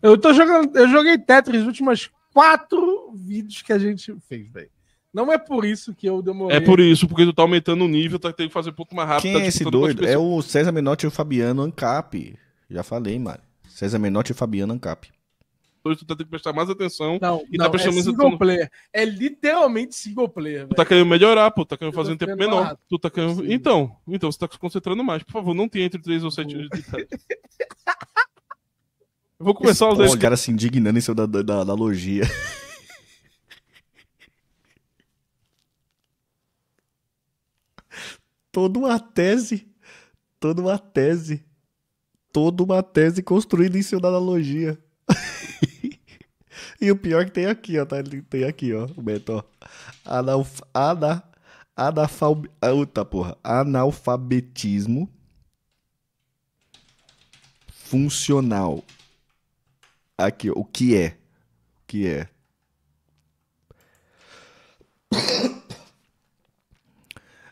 S4: Eu tô jogando, eu joguei Tetris nos últimos 4
S3: vídeos que a gente fez, velho. Não é por isso que eu demorei. É por isso,
S4: porque tu tá aumentando o nível, tá tendo que fazer um pouco mais rápido. Quem tá é esse doido? É
S1: o César Menotti e o Fabiano Ancap. Já falei, mano. César Menotti e o Fabiano Ancap.
S4: Hoje tu tá tendo que prestar mais atenção. Não, e tá não, tá prestando é single atenção. player.
S3: É literalmente single player, velho. Tu
S4: tá querendo melhorar, pô. Tá querendo fazer um tempo menor. Barato. Tu tá querendo... Sim. Então, então você tá se concentrando mais. Por favor, não tem entre 3 ou 7 anos de Eu vou começar a usar isso. O cara
S1: se indignando em cima da, da, da toda uma tese, toda uma tese, toda uma tese construída em cima da analogia. e o pior é que tem aqui, ó, tá? Tem aqui, ó, o Beto, ó. Analf ana analfab ah, Uta, porra. Analfabetismo funcional. Aqui, ó, o que é? O que é?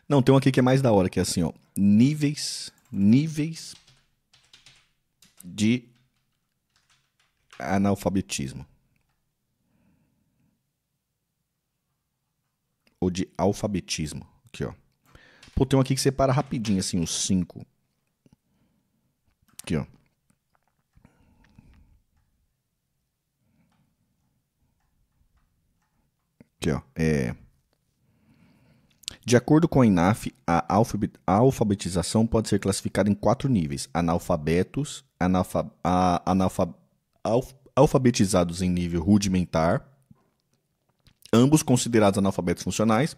S1: Não, tem um aqui que é mais da hora, que é assim, ó. Níveis, níveis de analfabetismo. Ou de alfabetismo. Aqui, ó. Pô, tem um aqui que separa rapidinho, assim, os cinco. Aqui, ó. Aqui, ó. É. De acordo com a INAF, a alfabetização pode ser classificada em quatro níveis: analfabetos, analfa, a, analfa, alf, alfabetizados em nível rudimentar, ambos considerados analfabetos funcionais,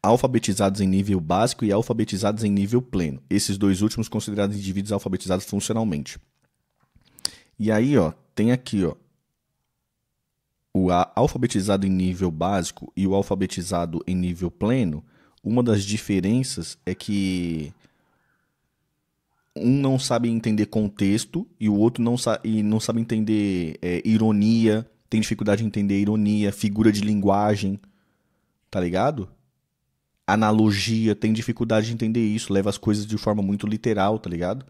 S1: alfabetizados em nível básico e alfabetizados em nível pleno. Esses dois últimos considerados indivíduos alfabetizados funcionalmente. E aí, ó, tem aqui, ó, o alfabetizado em nível básico e o alfabetizado em nível pleno, uma das diferenças é que um não sabe entender contexto e o outro não, sa e não sabe entender é, ironia, tem dificuldade em entender ironia, figura de linguagem, tá ligado? Analogia, tem dificuldade de entender isso, leva as coisas de forma muito literal, tá ligado?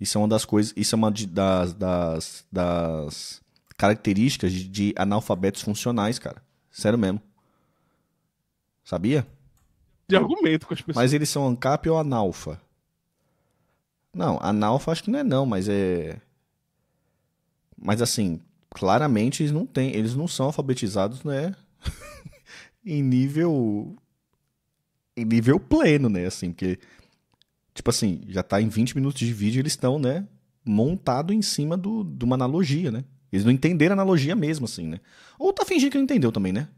S1: Isso é uma das coisas, isso é uma de, das, das, das características de analfabetos funcionais, cara. Sério mesmo. Sabia?
S4: De argumento com as pessoas. Mas eles
S1: são ANCAP ou analfa? Não, analfa acho que não é não, mas é. Mas assim, claramente eles não têm, eles não são alfabetizados, né? em nível. Em nível pleno, né? Assim, porque. Tipo assim, já tá em 20 minutos de vídeo e eles estão, né? Montado em cima do, de uma analogia, né? Eles não entenderam a analogia mesmo, assim, né? Ou tá fingindo que não entendeu também, né?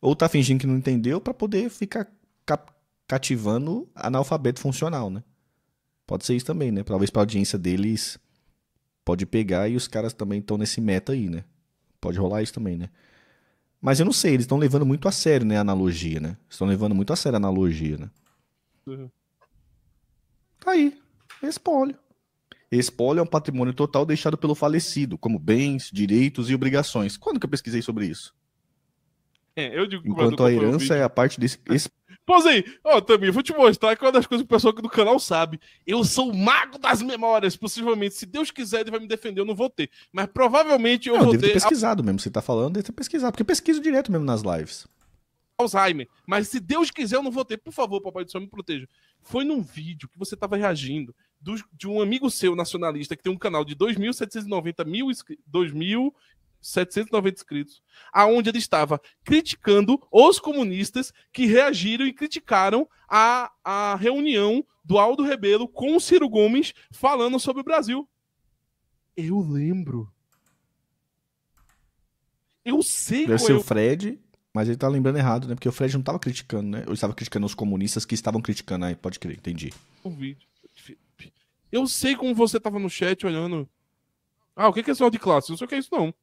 S1: Ou tá fingindo que não entendeu para poder ficar cativando analfabeto funcional, né? Pode ser isso também, né? Talvez pra audiência deles pode pegar e os caras também estão nesse meta aí, né? Pode rolar isso também, né? Mas eu não sei, eles estão levando muito a sério, né, a analogia, né? Estão levando muito a sério a analogia, né?
S4: Uhum.
S3: Tá aí, espólio.
S1: Espólio é um patrimônio total deixado pelo falecido, como bens, direitos e obrigações. Quando que eu pesquisei sobre isso?
S4: É, eu digo que Enquanto a herança é a parte desse. Pôs aí, ó, também, vou te mostrar que é uma das coisas que o pessoal aqui do canal sabe. Eu sou o mago das memórias, possivelmente. Se Deus quiser, ele vai me defender, eu não vou ter. Mas provavelmente eu não, vou eu ter. pesquisado
S1: mesmo, você tá falando, deve ter pesquisado, porque eu pesquiso direto mesmo nas lives.
S4: Alzheimer. Mas se Deus quiser, eu não vou ter. Por favor, papai do céu, me proteja. Foi num vídeo que você tava reagindo do, de um amigo seu nacionalista que tem um canal de 2.790 mil, 2.790 inscritos, aonde ele estava criticando os comunistas que reagiram e criticaram a, a reunião do Aldo Rebelo com o Ciro Gomes falando sobre o Brasil. Eu lembro. Eu sei Deve ser eu... o
S1: Fred, mas ele tá lembrando errado, né? Porque o Fred não tava criticando, né? Eu estava criticando os comunistas que estavam criticando aí, pode crer, entendi.
S4: O vídeo. Eu sei como você tava no chat olhando. Ah, o que é só de classe? Não sei o que é isso, não.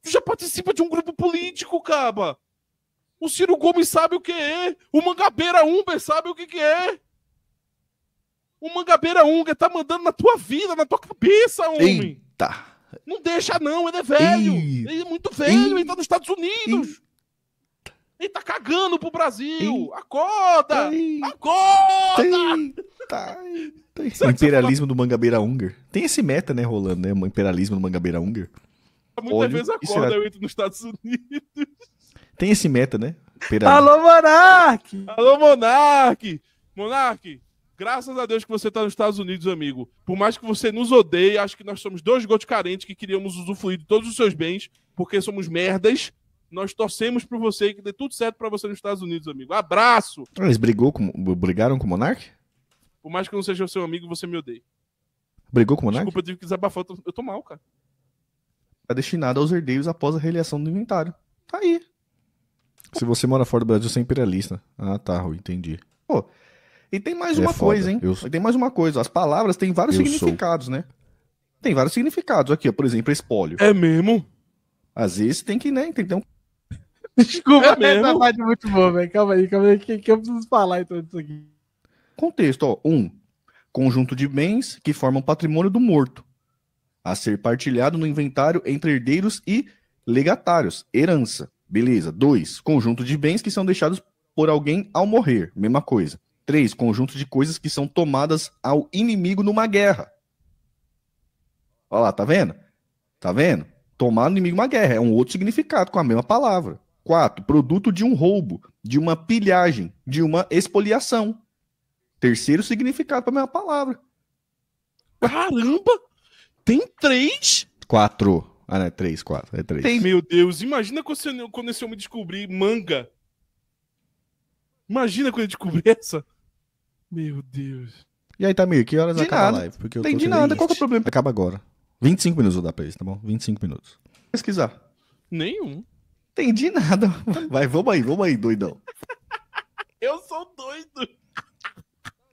S4: Tu já participa de um grupo político, caba. O Ciro Gomes sabe o que é. O Mangabeira Umber sabe o que, é. O Mangabeira Unger tá mandando na tua vida, na tua cabeça, homem. Eita. Não deixa, não. Ele é velho. Eita. Ele é muito velho. Eita. Ele tá nos Estados Unidos. Eita. Ele tá cagando pro Brasil. Acorda! Acorda! Eita. Tem. Tá imperialismo
S1: do Mangabeira Unger. Tem esse meta, né, rolando, né? Imperialismo do Mangabeira Unger. Muitas vezes acorda, será... É eu
S4: entro nos Estados Unidos.
S1: Tem esse meta, né? Alô,
S4: Monark! Alô, Monark! Monark, graças a Deus que você tá nos Estados Unidos, amigo. Por mais que você nos odeie, acho que nós somos dois gotos carentes que queríamos usufruir de todos os seus bens, porque somos merdas. Nós torcemos por você e que dê tudo certo para você nos Estados Unidos, amigo. Abraço! Ah,
S1: eles brigou com... brigaram com o Monark?
S4: Por mais que eu não seja seu amigo, você me odeia.
S1: Brigou com o Monark? Desculpa,
S4: eu tive que desabafar. Eu tô, eu tô mal, cara.
S1: Tá destinado aos herdeiros após a realiação do inventário. Tá aí. Se você mora fora do Brasil, você é imperialista. Ah, tá, Rui, entendi. Pô, e tem mais é uma foda. coisa, hein? Eu... E tem mais uma coisa. As palavras têm vários eu significados, sou. né? Tem vários significados. Aqui, ó, por exemplo, espólio. É mesmo? Às vezes tem que, né? Tem que ter um. Desculpa, é mesmo? Essa tá parte muito boa, velho. Calma aí, calma aí. O que, que eu preciso falar então disso aqui? contexto. Ó. Um, conjunto de bens que formam patrimônio do morto, a ser partilhado no inventário entre herdeiros e legatários, herança. Beleza. Dois, conjunto de bens que são deixados por alguém ao morrer, mesma coisa. Três, conjunto de coisas que são tomadas ao inimigo numa guerra. Olha lá, tá vendo? Tá vendo? Tomar no inimigo uma guerra é um outro significado com a mesma palavra. Quatro, produto de um roubo, de uma pilhagem, de uma expoliação. Terceiro significado para a mesma palavra. Caramba! Tem três? Quatro. Ah, não, é três, quatro. É três. Tem.
S4: Meu Deus, imagina quando esse homem descobrir manga. Imagina quando ele descobrir essa. Meu Deus. E aí, Tamir, que horas de acaba nada. a live? Porque eu Tem de nada, qual que é o
S1: problema? Acaba agora. 25 minutos eu dar pra isso, tá bom? 25 minutos.
S4: Pesquisar. Nenhum.
S1: Entendi nada. Tá Vai, vamos aí, vamos aí, doidão.
S4: eu sou doido.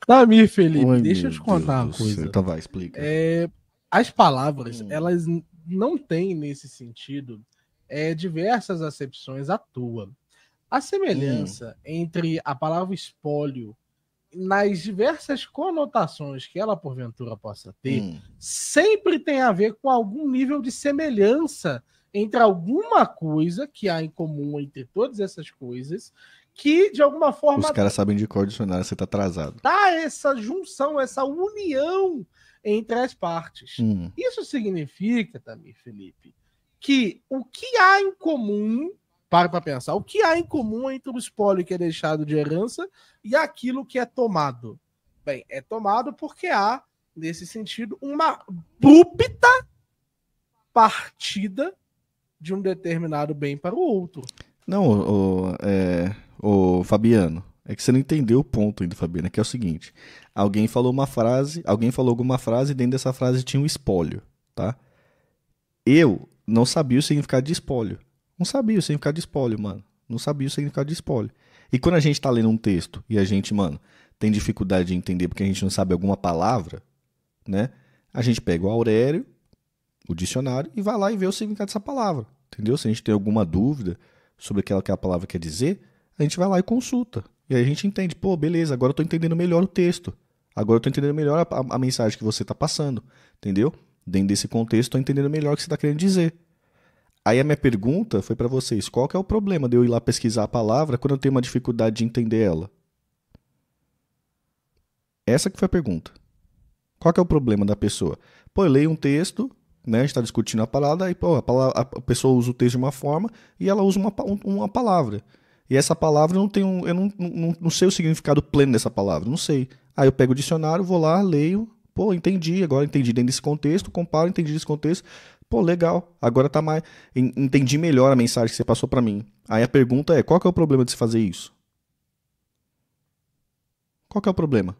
S1: Dami, Felipe, Oi, deixa eu te contar Deus uma coisa. Então vai, explica.
S3: É, as palavras, hum. elas não têm nesse sentido é, diversas acepções à toa. A semelhança hum. entre a palavra espólio nas diversas conotações que ela porventura possa ter, hum. sempre tem a ver com algum nível de semelhança entre alguma coisa que há em comum entre todas essas coisas que de alguma forma. Os caras
S1: sabem de qual dicionário você está atrasado.
S3: Dá essa junção, essa união entre as partes. Hum. Isso significa também, Felipe, que o que há em comum, para para pensar, o que há em comum entre o espólio que é deixado de herança e aquilo que é tomado? Bem, é tomado porque há, nesse sentido, uma búbita partida de um determinado bem para o outro.
S1: Não, o, o é ô Fabiano, é que você não entendeu o ponto ainda, Fabiano, é que é o seguinte: alguém falou uma frase, alguém falou alguma frase e dentro dessa frase tinha um espólio, tá? Eu não sabia o significado de espólio. Não sabia o significado de espólio, mano. Não sabia o significado de espólio. E quando a gente tá lendo um texto e a gente, mano, tem dificuldade de entender porque a gente não sabe alguma palavra, né? A gente pega o Aurélio, o dicionário, e vai lá e vê o significado dessa palavra. Entendeu? Se a gente tem alguma dúvida sobre aquela que a palavra quer dizer, a gente vai lá e consulta. E aí a gente entende, pô, beleza, agora eu estou entendendo melhor o texto. Agora eu estou entendendo melhor a, a, a mensagem que você está passando, entendeu? Dentro desse contexto, estou entendendo melhor o que você está querendo dizer. Aí a minha pergunta foi para vocês, qual que é o problema de eu ir lá pesquisar a palavra quando eu tenho uma dificuldade de entender ela? Essa que foi a pergunta. Qual que é o problema da pessoa? Pô, eu leio um texto, né, a gente está discutindo a palavra e pô, a, palavra, a, pessoa usa o texto de uma forma e ela usa uma, uma palavra. E essa palavra não tem um, eu não, não, não sei o significado pleno dessa palavra, não sei. Aí eu pego o dicionário, vou lá, leio, pô, entendi, agora entendi dentro desse contexto, comparo, entendi desse contexto, pô, legal, agora tá mais, entendi melhor a mensagem que você passou para mim. Aí a pergunta é, qual que é o problema de se fazer isso? Qual que é o problema?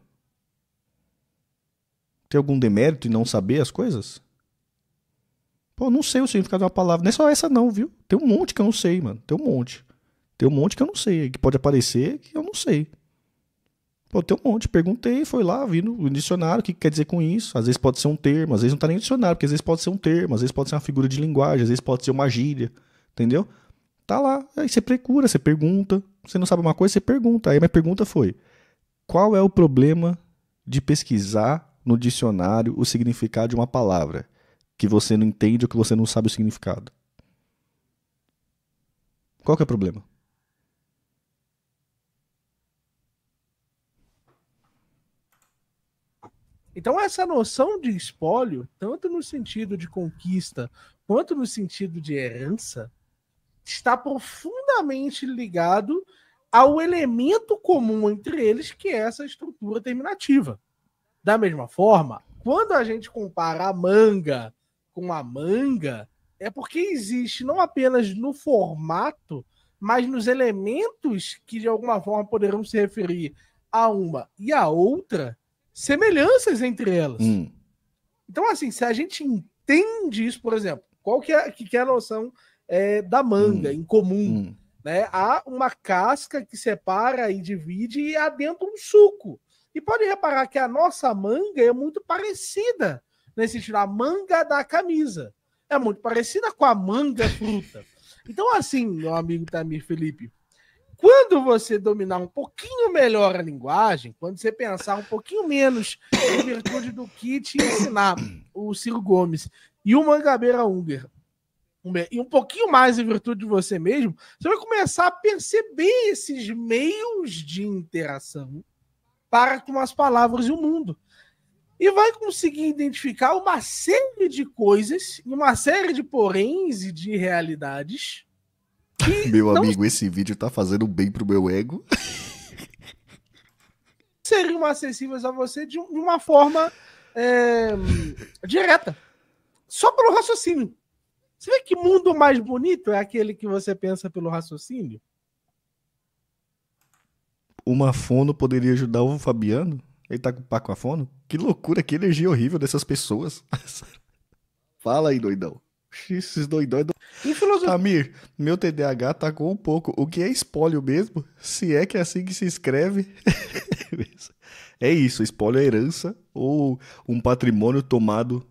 S1: Tem algum demérito em não saber as coisas? Pô, não sei o significado de uma palavra, não é só essa não, viu? Tem um monte que eu não sei, mano, tem um monte. Tem um monte que eu não sei, que pode aparecer que eu não sei. Pô, tem um monte. Perguntei, foi lá, vi no dicionário o que, que quer dizer com isso. Às vezes pode ser um termo, às vezes não tá nem no dicionário, porque às vezes pode ser um termo, às vezes pode ser uma figura de linguagem, às vezes pode ser uma gíria, entendeu? Tá lá. Aí você procura, você pergunta. Você não sabe uma coisa, você pergunta. Aí minha pergunta foi: qual é o problema de pesquisar no dicionário o significado de uma palavra que você não entende ou que você não sabe o significado? Qual que é o problema?
S3: Então, essa noção de espólio, tanto no sentido de conquista quanto no sentido de herança, está profundamente ligado ao elemento comum entre eles, que é essa estrutura terminativa. Da mesma forma, quando a gente compara a manga com a manga, é porque existe não apenas no formato, mas nos elementos que de alguma forma poderão se referir a uma e a outra, semelhanças entre elas. Hum. Então, assim, se a gente entende isso, por exemplo, qual que é, que é a noção é, da manga hum. em comum? Hum. Né? Há uma casca que separa e divide e há dentro um suco. E pode reparar que a nossa manga é muito parecida nesse sentido, a manga da camisa. É muito parecida com a manga fruta. Então, assim, meu amigo Tamir Felipe, quando você dominar um pouquinho melhor a linguagem, quando você pensar um pouquinho menos em virtude do que te ensinar o Ciro Gomes e o Mangabeira Unger, e um pouquinho mais em virtude de você mesmo, você vai começar a perceber esses meios de interação para com as palavras e o mundo. E vai conseguir identificar uma série de coisas, uma série de poréns e de realidades
S1: meu não... amigo, esse vídeo tá fazendo bem pro meu ego.
S3: Seriam acessíveis a você de uma forma é, direta. Só pelo raciocínio. Você vê que mundo mais bonito é aquele que você pensa pelo raciocínio?
S1: Uma fono poderia ajudar o Fabiano? Ele tá com Paco Fono. Que loucura, que energia horrível dessas pessoas. Fala aí, doidão. Esses doidões do... E filosofia. Amir, meu TDAH tacou tá um pouco. O que é espólio mesmo? Se é que é assim que se escreve. é isso, espólio é herança ou um patrimônio tomado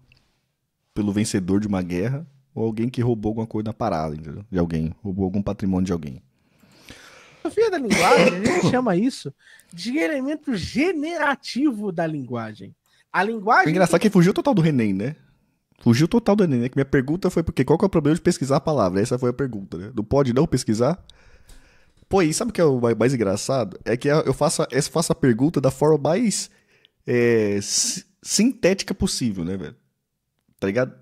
S1: pelo vencedor de uma guerra ou alguém que roubou alguma coisa na parada, entendeu? De alguém, roubou algum patrimônio de alguém.
S3: A filosofia da linguagem, a gente chama isso de elemento generativo da linguagem. A linguagem. É engraçado que fugiu
S1: total do Renem, né? Fugiu total do Enem, né? Que minha pergunta foi porque qual que é o problema de pesquisar a palavra? Essa foi a pergunta, né? Não pode não pesquisar? Pô, e sabe o que é o mais engraçado? É que eu faço, a, eu faço a pergunta da forma mais é, sintética possível, né, velho? Tá ligado?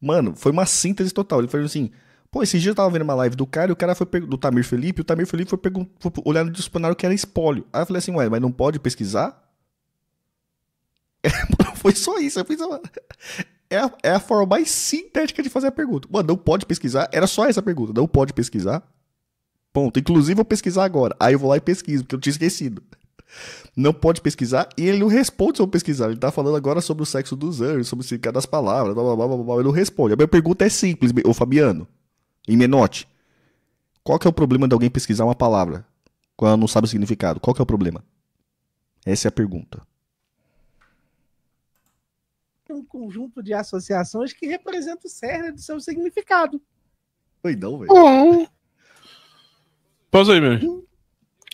S1: Mano, foi uma síntese total. Ele falou assim: pô, esse dia eu tava vendo uma live do cara e o cara foi do Tamir Felipe, e o Tamir Felipe foi, foi olhar no dicionário que era espólio. Aí eu falei assim: ué, mas não pode pesquisar? foi só isso. Eu fiz uma... É, é a, forma mais sintética de fazer a pergunta. Mano, não pode pesquisar. Era só essa pergunta. Não pode pesquisar. Ponto. Inclusive, vou pesquisar agora. Aí eu vou lá e pesquiso, porque eu tinha esquecido. Não pode pesquisar e ele não responde sobre pesquisar. Ele tá falando agora sobre o sexo dos anjos, sobre o significado das palavras, blá, blá, blá, blá, blá. Ele não responde. A minha pergunta é simples, ô Fabiano, Em Menote. Qual que é o problema de alguém pesquisar uma palavra quando ela não sabe o significado? Qual que é o problema? Essa é a pergunta
S3: um conjunto de associações que representa o cerne do seu significado.
S4: Doidão, velho. Uhum. Pausa aí, meu. Hum.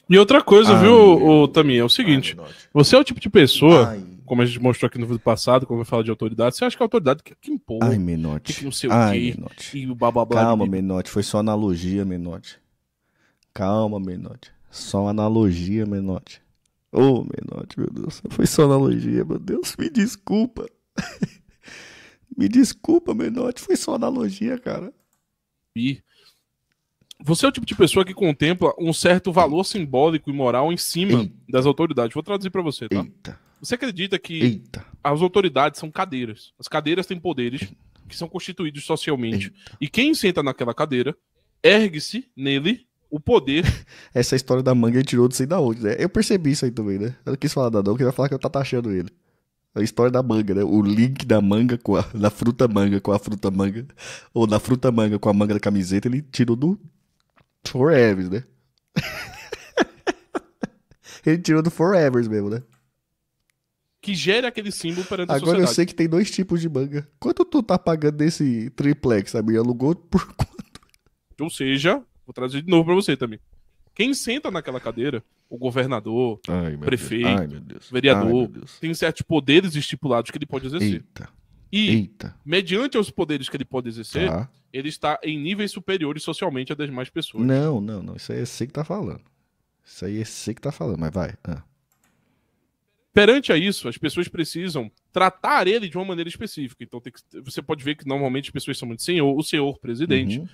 S4: E outra coisa, Ai, viu, o, Tami, é o seguinte: Ai, você é o tipo de pessoa, Ai. como a gente mostrou aqui no vídeo passado, quando eu falo de autoridade, você acha que é a autoridade que, que impõe. Ai, Menote. Que não sei Ai, o quê. E o blá, blá, Calma,
S1: Menote. Foi só analogia, Menote. Calma, Menote. Só analogia, Menote. Ô, oh, Menote, meu Deus. Foi só analogia, meu Deus. Me desculpa.
S4: Me desculpa, Menotti, foi só analogia, cara. E você é o tipo de pessoa que contempla um certo valor simbólico e moral em cima Eita. das autoridades. Vou traduzir para você, tá? Eita. Você acredita que Eita. as autoridades são cadeiras? As cadeiras têm poderes que são constituídos socialmente. E quem senta naquela cadeira ergue-se nele o poder.
S1: Essa história da manga tirou de sei da onde, né? Eu percebi isso aí também, né? Eu não quis falar da não, que vai falar que eu tá taxando ele. A história da manga, né? O link da manga com a, da fruta manga com a fruta manga, ou da fruta manga com a manga da camiseta, ele tirou do Forevers, né? ele tirou do Forevers mesmo, né?
S4: Que gera aquele símbolo para Agora a Agora eu sei que
S1: tem dois tipos de manga. Quanto tu tá pagando desse triplex? A minha alugou por quanto?
S4: Ou seja, vou trazer de novo pra você também. Quem senta naquela cadeira? O governador, ai, prefeito, ai, vereador, ai, tem certos poderes estipulados que ele pode exercer. Eita. E, Eita. mediante os poderes que ele pode exercer, tá. ele está em níveis superiores socialmente a das demais pessoas.
S1: Não, não, não. Isso aí é você que tá falando. Isso aí é você que tá falando, mas vai. Ah.
S4: Perante a isso, as pessoas precisam tratar ele de uma maneira específica. Então, que, você pode ver que normalmente as pessoas são muito senhor, o senhor presidente. Uhum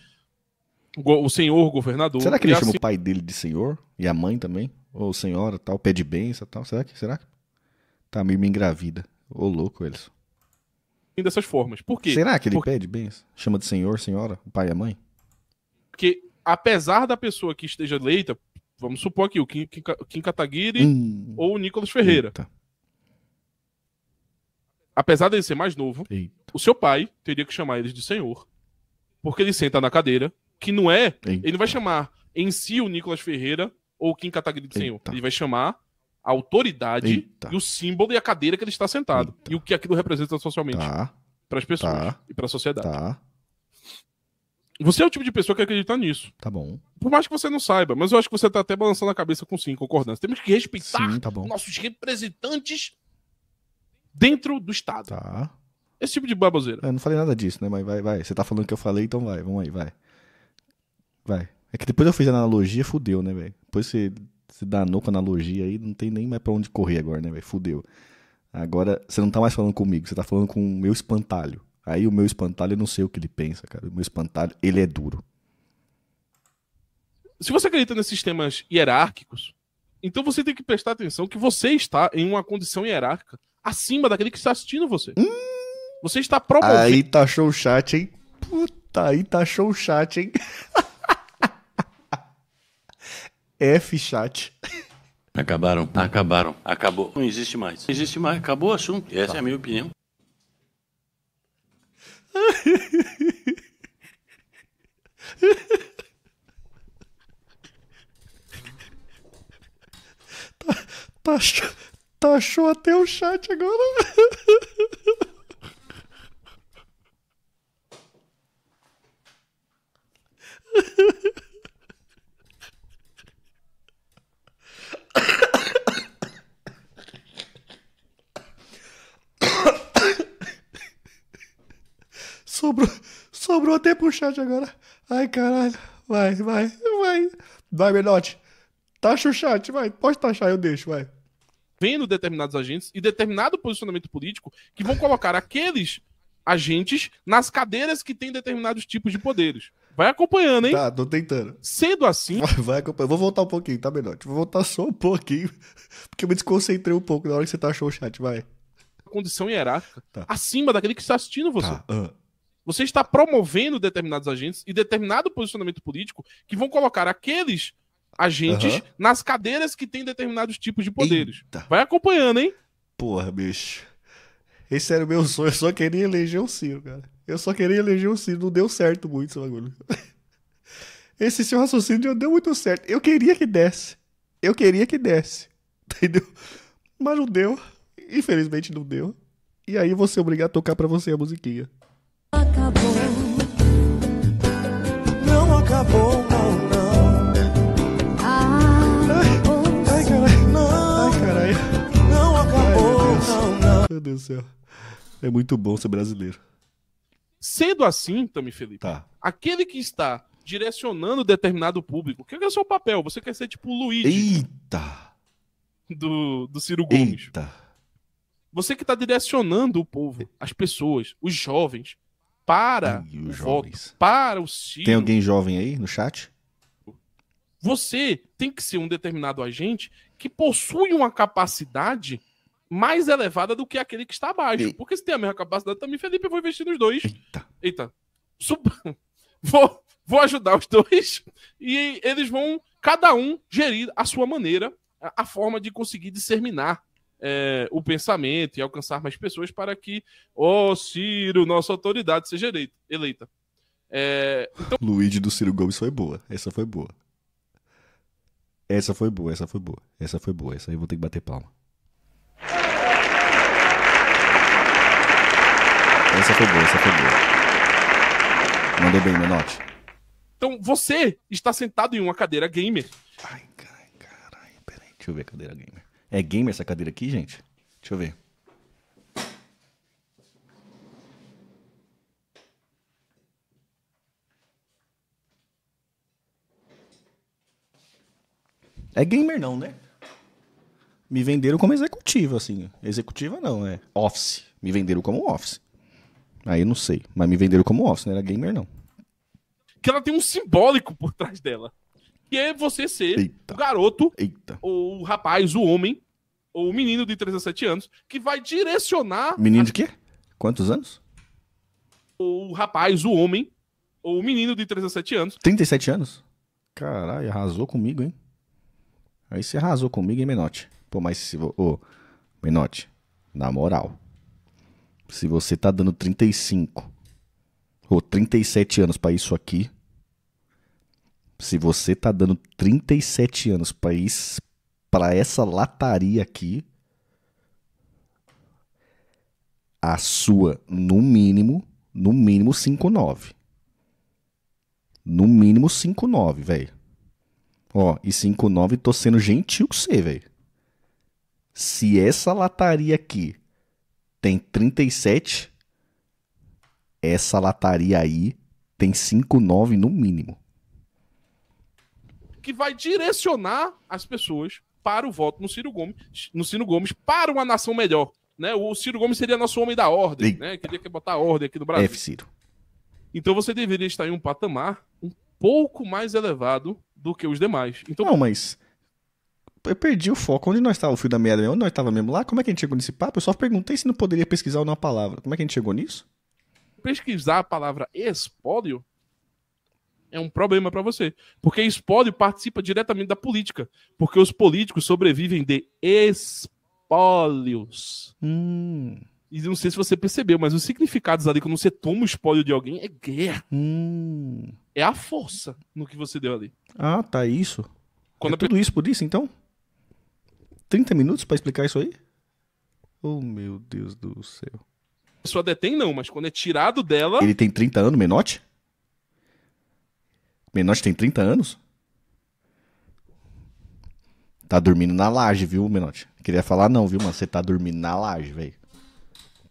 S4: o senhor governador. Será que ele é chama assim... o
S1: pai dele de senhor? E a mãe também? Ou senhora, tal, pede benção, tal. Será que? Será que? Tá meio me engravida. Ô louco, eles.
S4: Dessas formas. Por quê? Será que ele Porque... pede benção?
S1: Chama de senhor, senhora, o pai e a mãe?
S4: Porque apesar da pessoa que esteja eleita, vamos supor aqui o Kim, Kim, Kim Kataguiri hum. ou o Nicolas Ferreira. Eita. Apesar dele ser mais novo, Eita. o seu pai teria que chamar eles de senhor. Porque ele senta na cadeira, que não é, Eita. ele não vai chamar em si o Nicolas Ferreira ou Kim Kataguiri do Senhor. Ele vai chamar a autoridade Eita. e o símbolo e a cadeira que ele está sentado. Eita. E o que aquilo representa socialmente. Tá. Para as pessoas tá. e para a sociedade. Tá. Você é o tipo de pessoa que acredita nisso. Tá bom. Por mais que você não saiba, mas eu acho que você está até balançando a cabeça com sim, concordância. Temos que respeitar sim, tá nossos representantes dentro do Estado. Tá.
S1: Esse tipo de baboseira. Eu é, não falei nada disso, né? Mas vai, vai. Você tá falando que eu falei, então vai. Vamos aí, vai. Vai. É que depois eu fiz a analogia, fudeu, né, velho? Depois você se danou com a analogia aí, não tem nem mais pra onde correr agora, né, velho? Fudeu. Agora, você não tá mais falando comigo, você tá falando com o meu espantalho. Aí o meu espantalho, eu não sei o que ele pensa, cara. O meu espantalho, ele é duro.
S4: Se você acredita nesses sistemas hierárquicos, então você tem que prestar atenção que você está em uma condição hierárquica acima daquele que está assistindo você. Hum, você está próximo. Aí
S1: tá show chat, hein?
S4: Puta,
S1: aí tá show chat, hein? F chat.
S4: Acabaram, acabaram, acabou. Não existe mais. Não existe mais, acabou o assunto. Essa tá. é a minha opinião.
S1: Tá, tá, tá, achou até o chat agora. Sobrou, sobrou até pro chat agora. Ai, caralho. Vai, vai, vai. Vai, Menote. Taxa o chat, vai. Pode taxar, eu
S4: deixo, vai. Vendo determinados agentes e determinado posicionamento político que vão colocar aqueles agentes nas cadeiras que têm determinados tipos de poderes. Vai acompanhando,
S1: hein? Tá, tô tentando. Sendo assim. Vai acompanhando. Vou voltar um pouquinho, tá, Menote? Vou voltar só um pouquinho, porque eu me desconcentrei um pouco na hora que você taxou o chat, vai.
S4: Condição hierárquica tá. acima daquele que está assistindo você. Tá. Uh. Você está promovendo determinados agentes e determinado posicionamento político que vão colocar aqueles agentes uhum. nas cadeiras que têm determinados tipos de poderes. Eita. Vai acompanhando, hein?
S1: Porra, bicho. Esse era o meu sonho. Eu só queria eleger o Ciro, cara. Eu só queria eleger o Ciro. Não deu certo muito esse bagulho. Esse seu raciocínio não deu muito certo. Eu queria que desse. Eu queria que desse. Entendeu? Mas não deu. Infelizmente não deu. E aí você é obrigado a tocar para você a musiquinha. Meu Deus do céu. É muito bom ser brasileiro.
S4: Sendo assim, Tami Felipe, tá. aquele que está direcionando determinado público, que é o é seu papel? Você quer ser tipo o Luigi. Eita! Do, do Ciro Gomes. Eita! Você que está direcionando o povo, as pessoas, os jovens, para Ai, jovens, voto, para os tiros.
S1: Tem alguém jovem aí no chat?
S4: Você tem que ser um determinado agente que possui uma capacidade mais elevada do que aquele que está abaixo. E... Porque se tem a mesma capacidade também, Felipe, eu vou investir nos dois. Eita. Eita. Sub... vou, vou ajudar os dois e eles vão, cada um, gerir a sua maneira, a, forma de conseguir disseminar é, o pensamento e alcançar mais pessoas para que, o oh, Ciro, nossa autoridade seja eleita. É, então...
S1: Luigi do Ciro Gomes foi boa. Essa foi boa. Essa foi boa, essa foi boa. Essa foi boa, essa aí eu vou ter que bater palma. Essa foi boa, essa foi boa. Mandou bem, Menotti.
S4: Então você está sentado em uma cadeira gamer. Ai, carai,
S1: peraí, deixa eu ver a cadeira gamer. É gamer essa cadeira aqui, gente? Deixa eu ver. É gamer não, né? Me venderam como executiva, assim. Executiva não, é office. Me venderam como office. Aí eu não sei, mas me venderam como office, não era gamer não.
S4: Que ela tem um simbólico por trás dela. Que é você ser Eita. o garoto, Eita. o rapaz, o homem o menino de 3 a 7 anos, que vai direcionar.
S1: Menino de quê? Quantos anos?
S4: O rapaz, o homem, o menino de 3 a 7 anos.
S1: 37 anos? Caralho, arrasou comigo, hein? Aí você arrasou comigo, hein, Menote? Pô, mas se. Ô, oh, Menote, na moral. Se você tá dando 35 ou 37 anos para isso aqui. Se você tá dando 37 anos para isso, para essa lataria aqui, a sua, no mínimo, no mínimo 5,9. No mínimo 5,9, velho. Ó, e 5,9 tô sendo gentil com você, velho. Se essa lataria aqui tem 37, essa lataria aí tem 5,9 no mínimo.
S4: Que vai direcionar as pessoas para o voto no Ciro Gomes, no Ciro Gomes para uma nação melhor. Né? O Ciro Gomes seria nosso homem da ordem, Eita. né? Queria que botar ordem aqui no Brasil. F Ciro. Então você deveria estar em um patamar um pouco mais elevado do que os demais.
S1: Então, não, mas eu perdi o foco. Onde nós estávamos, o fio da meia, onde nós estávamos mesmo lá? Como é que a gente chegou nesse papo? Eu só perguntei se não poderia pesquisar uma palavra. Como é que a gente
S4: chegou nisso? Pesquisar a palavra espólio é um problema para você. Porque espólio participa diretamente da política. Porque os políticos sobrevivem de espólios. Hum. E não sei se você percebeu, mas os significados ali, quando você toma o espólio de alguém, é guerra. Hum. É a força no que você deu ali.
S1: Ah, tá isso. Quando é tudo isso por isso, então? 30 minutos para explicar isso aí?
S4: Oh, meu Deus do céu. A pessoa detém, não, mas quando é tirado dela. Ele tem 30 anos, menote?
S1: Menotti tem 30 anos? Tá dormindo na laje, viu, Menotti? Queria falar não, viu, mano? Você tá dormindo na laje, velho.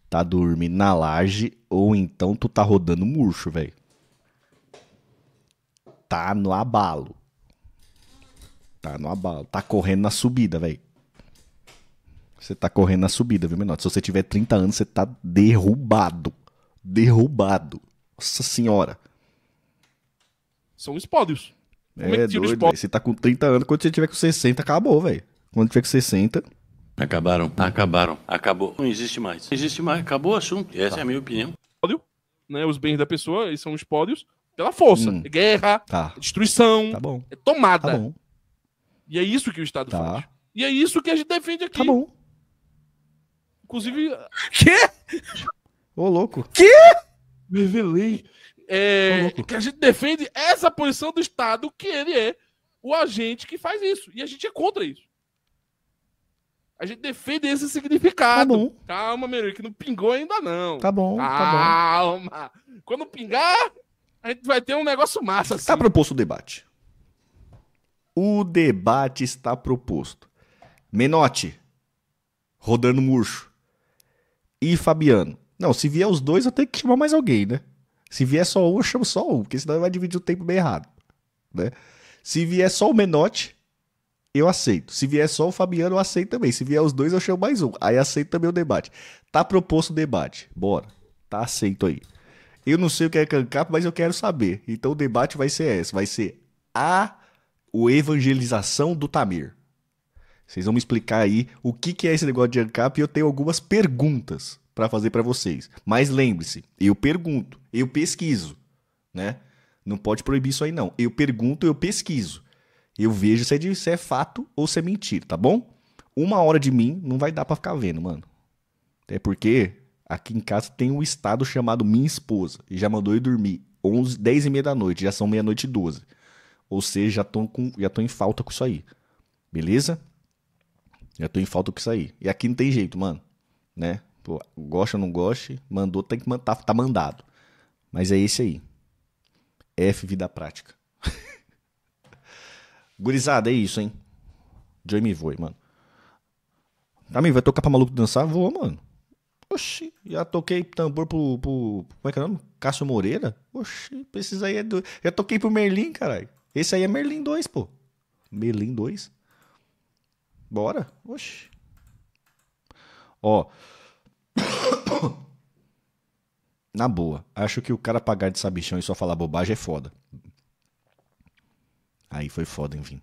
S1: Tá dormindo na laje ou então tu tá rodando murcho, velho. Tá no abalo. Tá no abalo. Tá correndo na subida, velho. Você tá correndo na subida, viu, Menotti? Se você tiver 30 anos, você tá derrubado. Derrubado. Nossa senhora.
S4: São os pódios. é, é doido, pódios?
S1: Você tá com 30 anos, quando você tiver com 60, acabou, velho. Quando tiver com 60.
S4: Acabaram, acabaram, acabou. Não existe mais. Não existe mais, acabou o assunto. Essa tá. é a minha opinião. Pódio, né? Os bens da pessoa, eles são os pódios pela força. Hum. É guerra, tá. é destruição, tá é tomada. Tá e é isso que o Estado tá. faz. E é isso que a gente defende aqui. Tá bom. Inclusive. Quê? Ô, louco. Quê? Revelei é, que a gente defende essa posição do Estado que ele é o agente que faz isso. E a gente é contra isso. A gente defende esse significado. Tá Calma, Meru, que não pingou ainda não. Tá
S1: bom, Calma. Tá
S4: bom. Quando pingar, a gente vai ter um negócio massa. Tá assim. Tá proposto
S1: o debate. O debate está proposto. Menotti, rodando murcho. E Fabiano. Não, se vier os dois, eu tenho que chamar mais alguém, né? Se vier só um, eu chamo só um, porque senão vai dividir o tempo bem errado. Né? Se vier só o Menotti, eu aceito. Se vier só o Fabiano, eu aceito também. Se vier os dois, eu chamo mais um. Aí aceito também o debate. Tá proposto o debate. Bora. Tá aceito aí. Eu não sei o que é Cancap, mas eu quero saber. Então o debate vai ser esse. Vai ser a o evangelização do Tamir. Vocês vão me explicar aí o que, que é esse negócio de ANCAP e eu tenho algumas perguntas para fazer para vocês. Mas lembre-se, eu pergunto. Eu pesquiso, né? Não pode proibir isso aí, não. Eu pergunto, eu pesquiso. Eu vejo se é, de, se é fato ou se é mentira, tá bom? Uma hora de mim não vai dar para ficar vendo, mano. Até porque aqui em casa tem um estado chamado Minha Esposa. E já mandou eu dormir 11, 10 e meia da noite. Já são meia-noite e 12. Ou seja, já tô, com, já tô em falta com isso aí. Beleza? Já tô em falta com isso aí. E aqui não tem jeito, mano. Né? Pô, gosta ou não goste, mandou, tem que mandar, tá mandado. Mas é esse aí. F Vida Prática. Gurizada, é isso, hein? Joy me voe, mano. Tá, me vai tocar pra maluco dançar? Vou, mano. Oxi, já toquei tambor pro, pro. Como é que é o nome? Cássio Moreira? Oxi, precisa aí é do. Já toquei pro Merlin, caralho. Esse aí é Merlin 2, pô. Merlin 2. Bora. Oxi. Ó. na boa, acho que o cara pagar de sabichão e só falar bobagem é foda.
S2: Aí foi foda, enfim.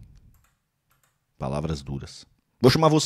S2: Palavras duras. Vou chamar você.